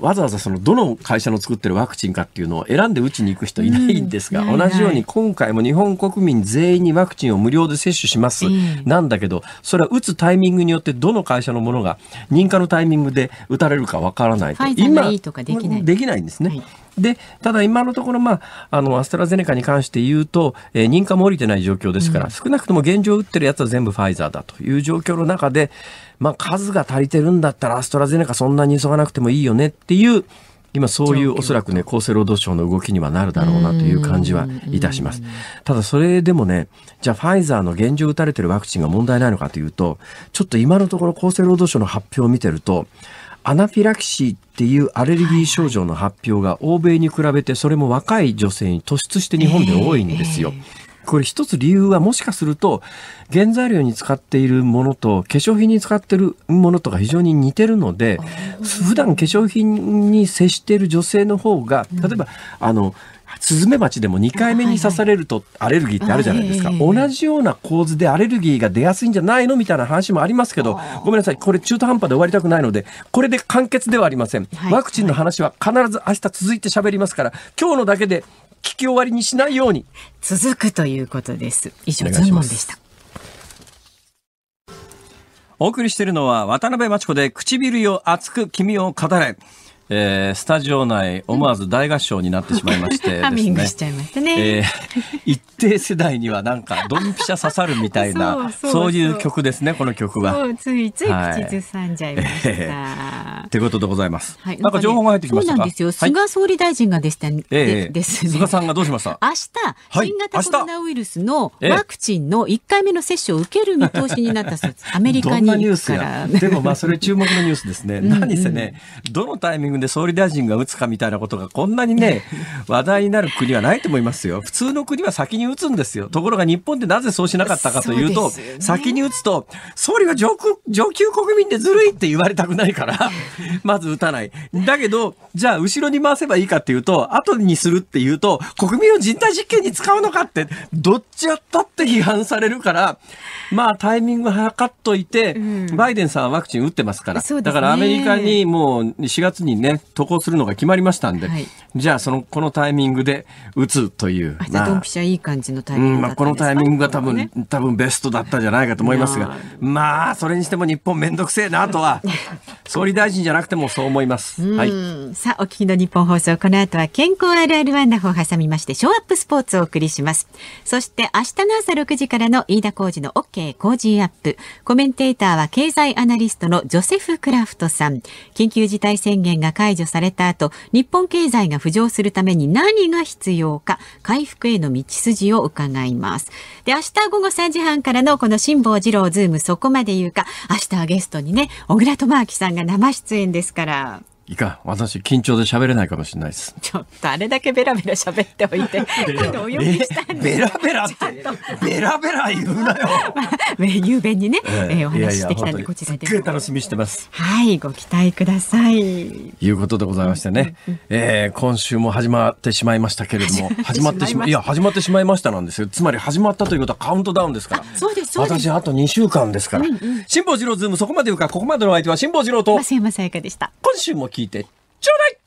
Speaker 1: わざわざその、どの会社の作ってるワクチンかっていうのを選んで打ちに行く人いないんですが、うん、同じように今回も日本国民全員にワクチンを無料で接種します。なんだけど、それは打つタイミングによってどの会社のものが認可のタイミングで打たれるかわからないと。今、できないんですね。はいで、ただ今のところ、まあ、あの、アストラゼネカに関して言うと、えー、認可も下りてない状況ですから、うん、少なくとも現状打ってるやつは全部ファイザーだという状況の中で、まあ、数が足りてるんだったらアストラゼネカそんなに急がなくてもいいよねっていう、今そういうおそらくね、厚生労働省の動きにはなるだろうなという感じはいたします。ただそれでもね、じゃあファイザーの現状打たれてるワクチンが問題ないのかというと、ちょっと今のところ厚生労働省の発表を見てると、アナフィラキシーっていうアレルギー症状の発表が欧米に比べてそれも若い女性に突出して日本で多いんですよ。これ一つ理由はもしかすると原材料に使っているものと化粧品に使っているものとか非常に似てるので普段化粧品に接している女性の方が例えばあのスズメバチでも2回目に刺されるとアレルギーってあるじゃないですか、はいはい、同じような構図でアレルギーが出やすいんじゃないのみたいな話もありますけどごめんなさいこれ中途半端で終わりたくないのでこれで完結ではありません、はい、ワクチンの話は必ず明日続いて喋りますから今日のだけで聞き終わりにしないように
Speaker 2: 続くということです以上ズームでした
Speaker 1: お送りしているのは渡辺真知子で唇よ熱く君を語れえー、スタジオ内思わず大合唱になってしまいましてミングです
Speaker 2: ね。うん、ねえー、
Speaker 1: 一定世代にはなんかドンピシャ刺さるみたいなそういう曲ですねこの曲は。
Speaker 2: ついつい口ずさんじゃいました。はいえ
Speaker 1: ー、ってことでございます。はい、なんか情報が入ってきました、ね、そうなんですよ。菅
Speaker 2: 総理大臣がでした、ね、え
Speaker 1: ー、ですね。菅さんがどうしました。
Speaker 2: 明日、新型コロナウイルスのワクチンの一回目の接種を受ける見通しになったそうです。アメリカにでもまあそれ
Speaker 1: 注目のニュースですね。うんうん、何せねどのタイミンググで総理大臣が打つかみたいなことがこんなにね、話題になる国はないと思いますよ。普通の国は先に打つんですよ。ところが日本でなぜそうしなかったかというと、うね、先に打つと、総理は上上級国民でずるいって言われたくないから、まず打たない。だけど、じゃあ後ろに回せばいいかっていうと、後にするっていうと、国民を人体実験に使うのかって、どっちやったって批判されるから、まあタイミング測っといて、うん、バイデンさんはワクチン打ってますから、ね、だからアメリカにもう4月にね、ね、渡航するのが決まりましたんで、はい、じゃあその、このタイミングで打つという。まあ、ドン
Speaker 2: ピシャいい感じのタイミング、うんまあ、
Speaker 1: このタイミングが多分、ね、多分ベストだったんじゃないかと思いますが、まあ、それにしても日本めんどくせえなとは、総理大臣じゃなくてもそう思います。はい、
Speaker 2: さあ、お聞きの日本放送、この後は健康あるあるワンダホを挟みまして、ショーアップスポーツをお送りします。そして明日の朝6時からの飯田浩二の OK 工事アップ。コメンテーターは経済アナリストのジョセフ・クラフトさん。緊急事態宣言が解除された後、日本経済が浮上するために何が必要か、回復への道筋を伺います。で、明日午後3時半からのこの辛坊二郎ズームそこまで言うか、明日はゲストにね、小倉智明さんが生出演ですから。
Speaker 1: いか私、緊張で喋れないかもしれないです。
Speaker 2: ちょっと、あれだけベラベラ喋っておいて、今 度お呼びしたいベラベラって、ベラベラ言うなよ。まあ、ゆうべにね、えー、えー、お話してきたんで、こちらで。楽しみしてます。はい、ご期待ください。い
Speaker 1: うことでございましてね、うんうん、えー、今週も始まってしまいましたけれども、始まってしま、いや、始まってしまいましたなんですよ。つまり、始まったということはカウントダウンですから。そうです、私、あと2週間ですから。うんうん、辛坊治郎ズーム、そこまで言うか、ここまでの相手は辛坊治郎と。増山さやかでした。今週も聞いてちょうだい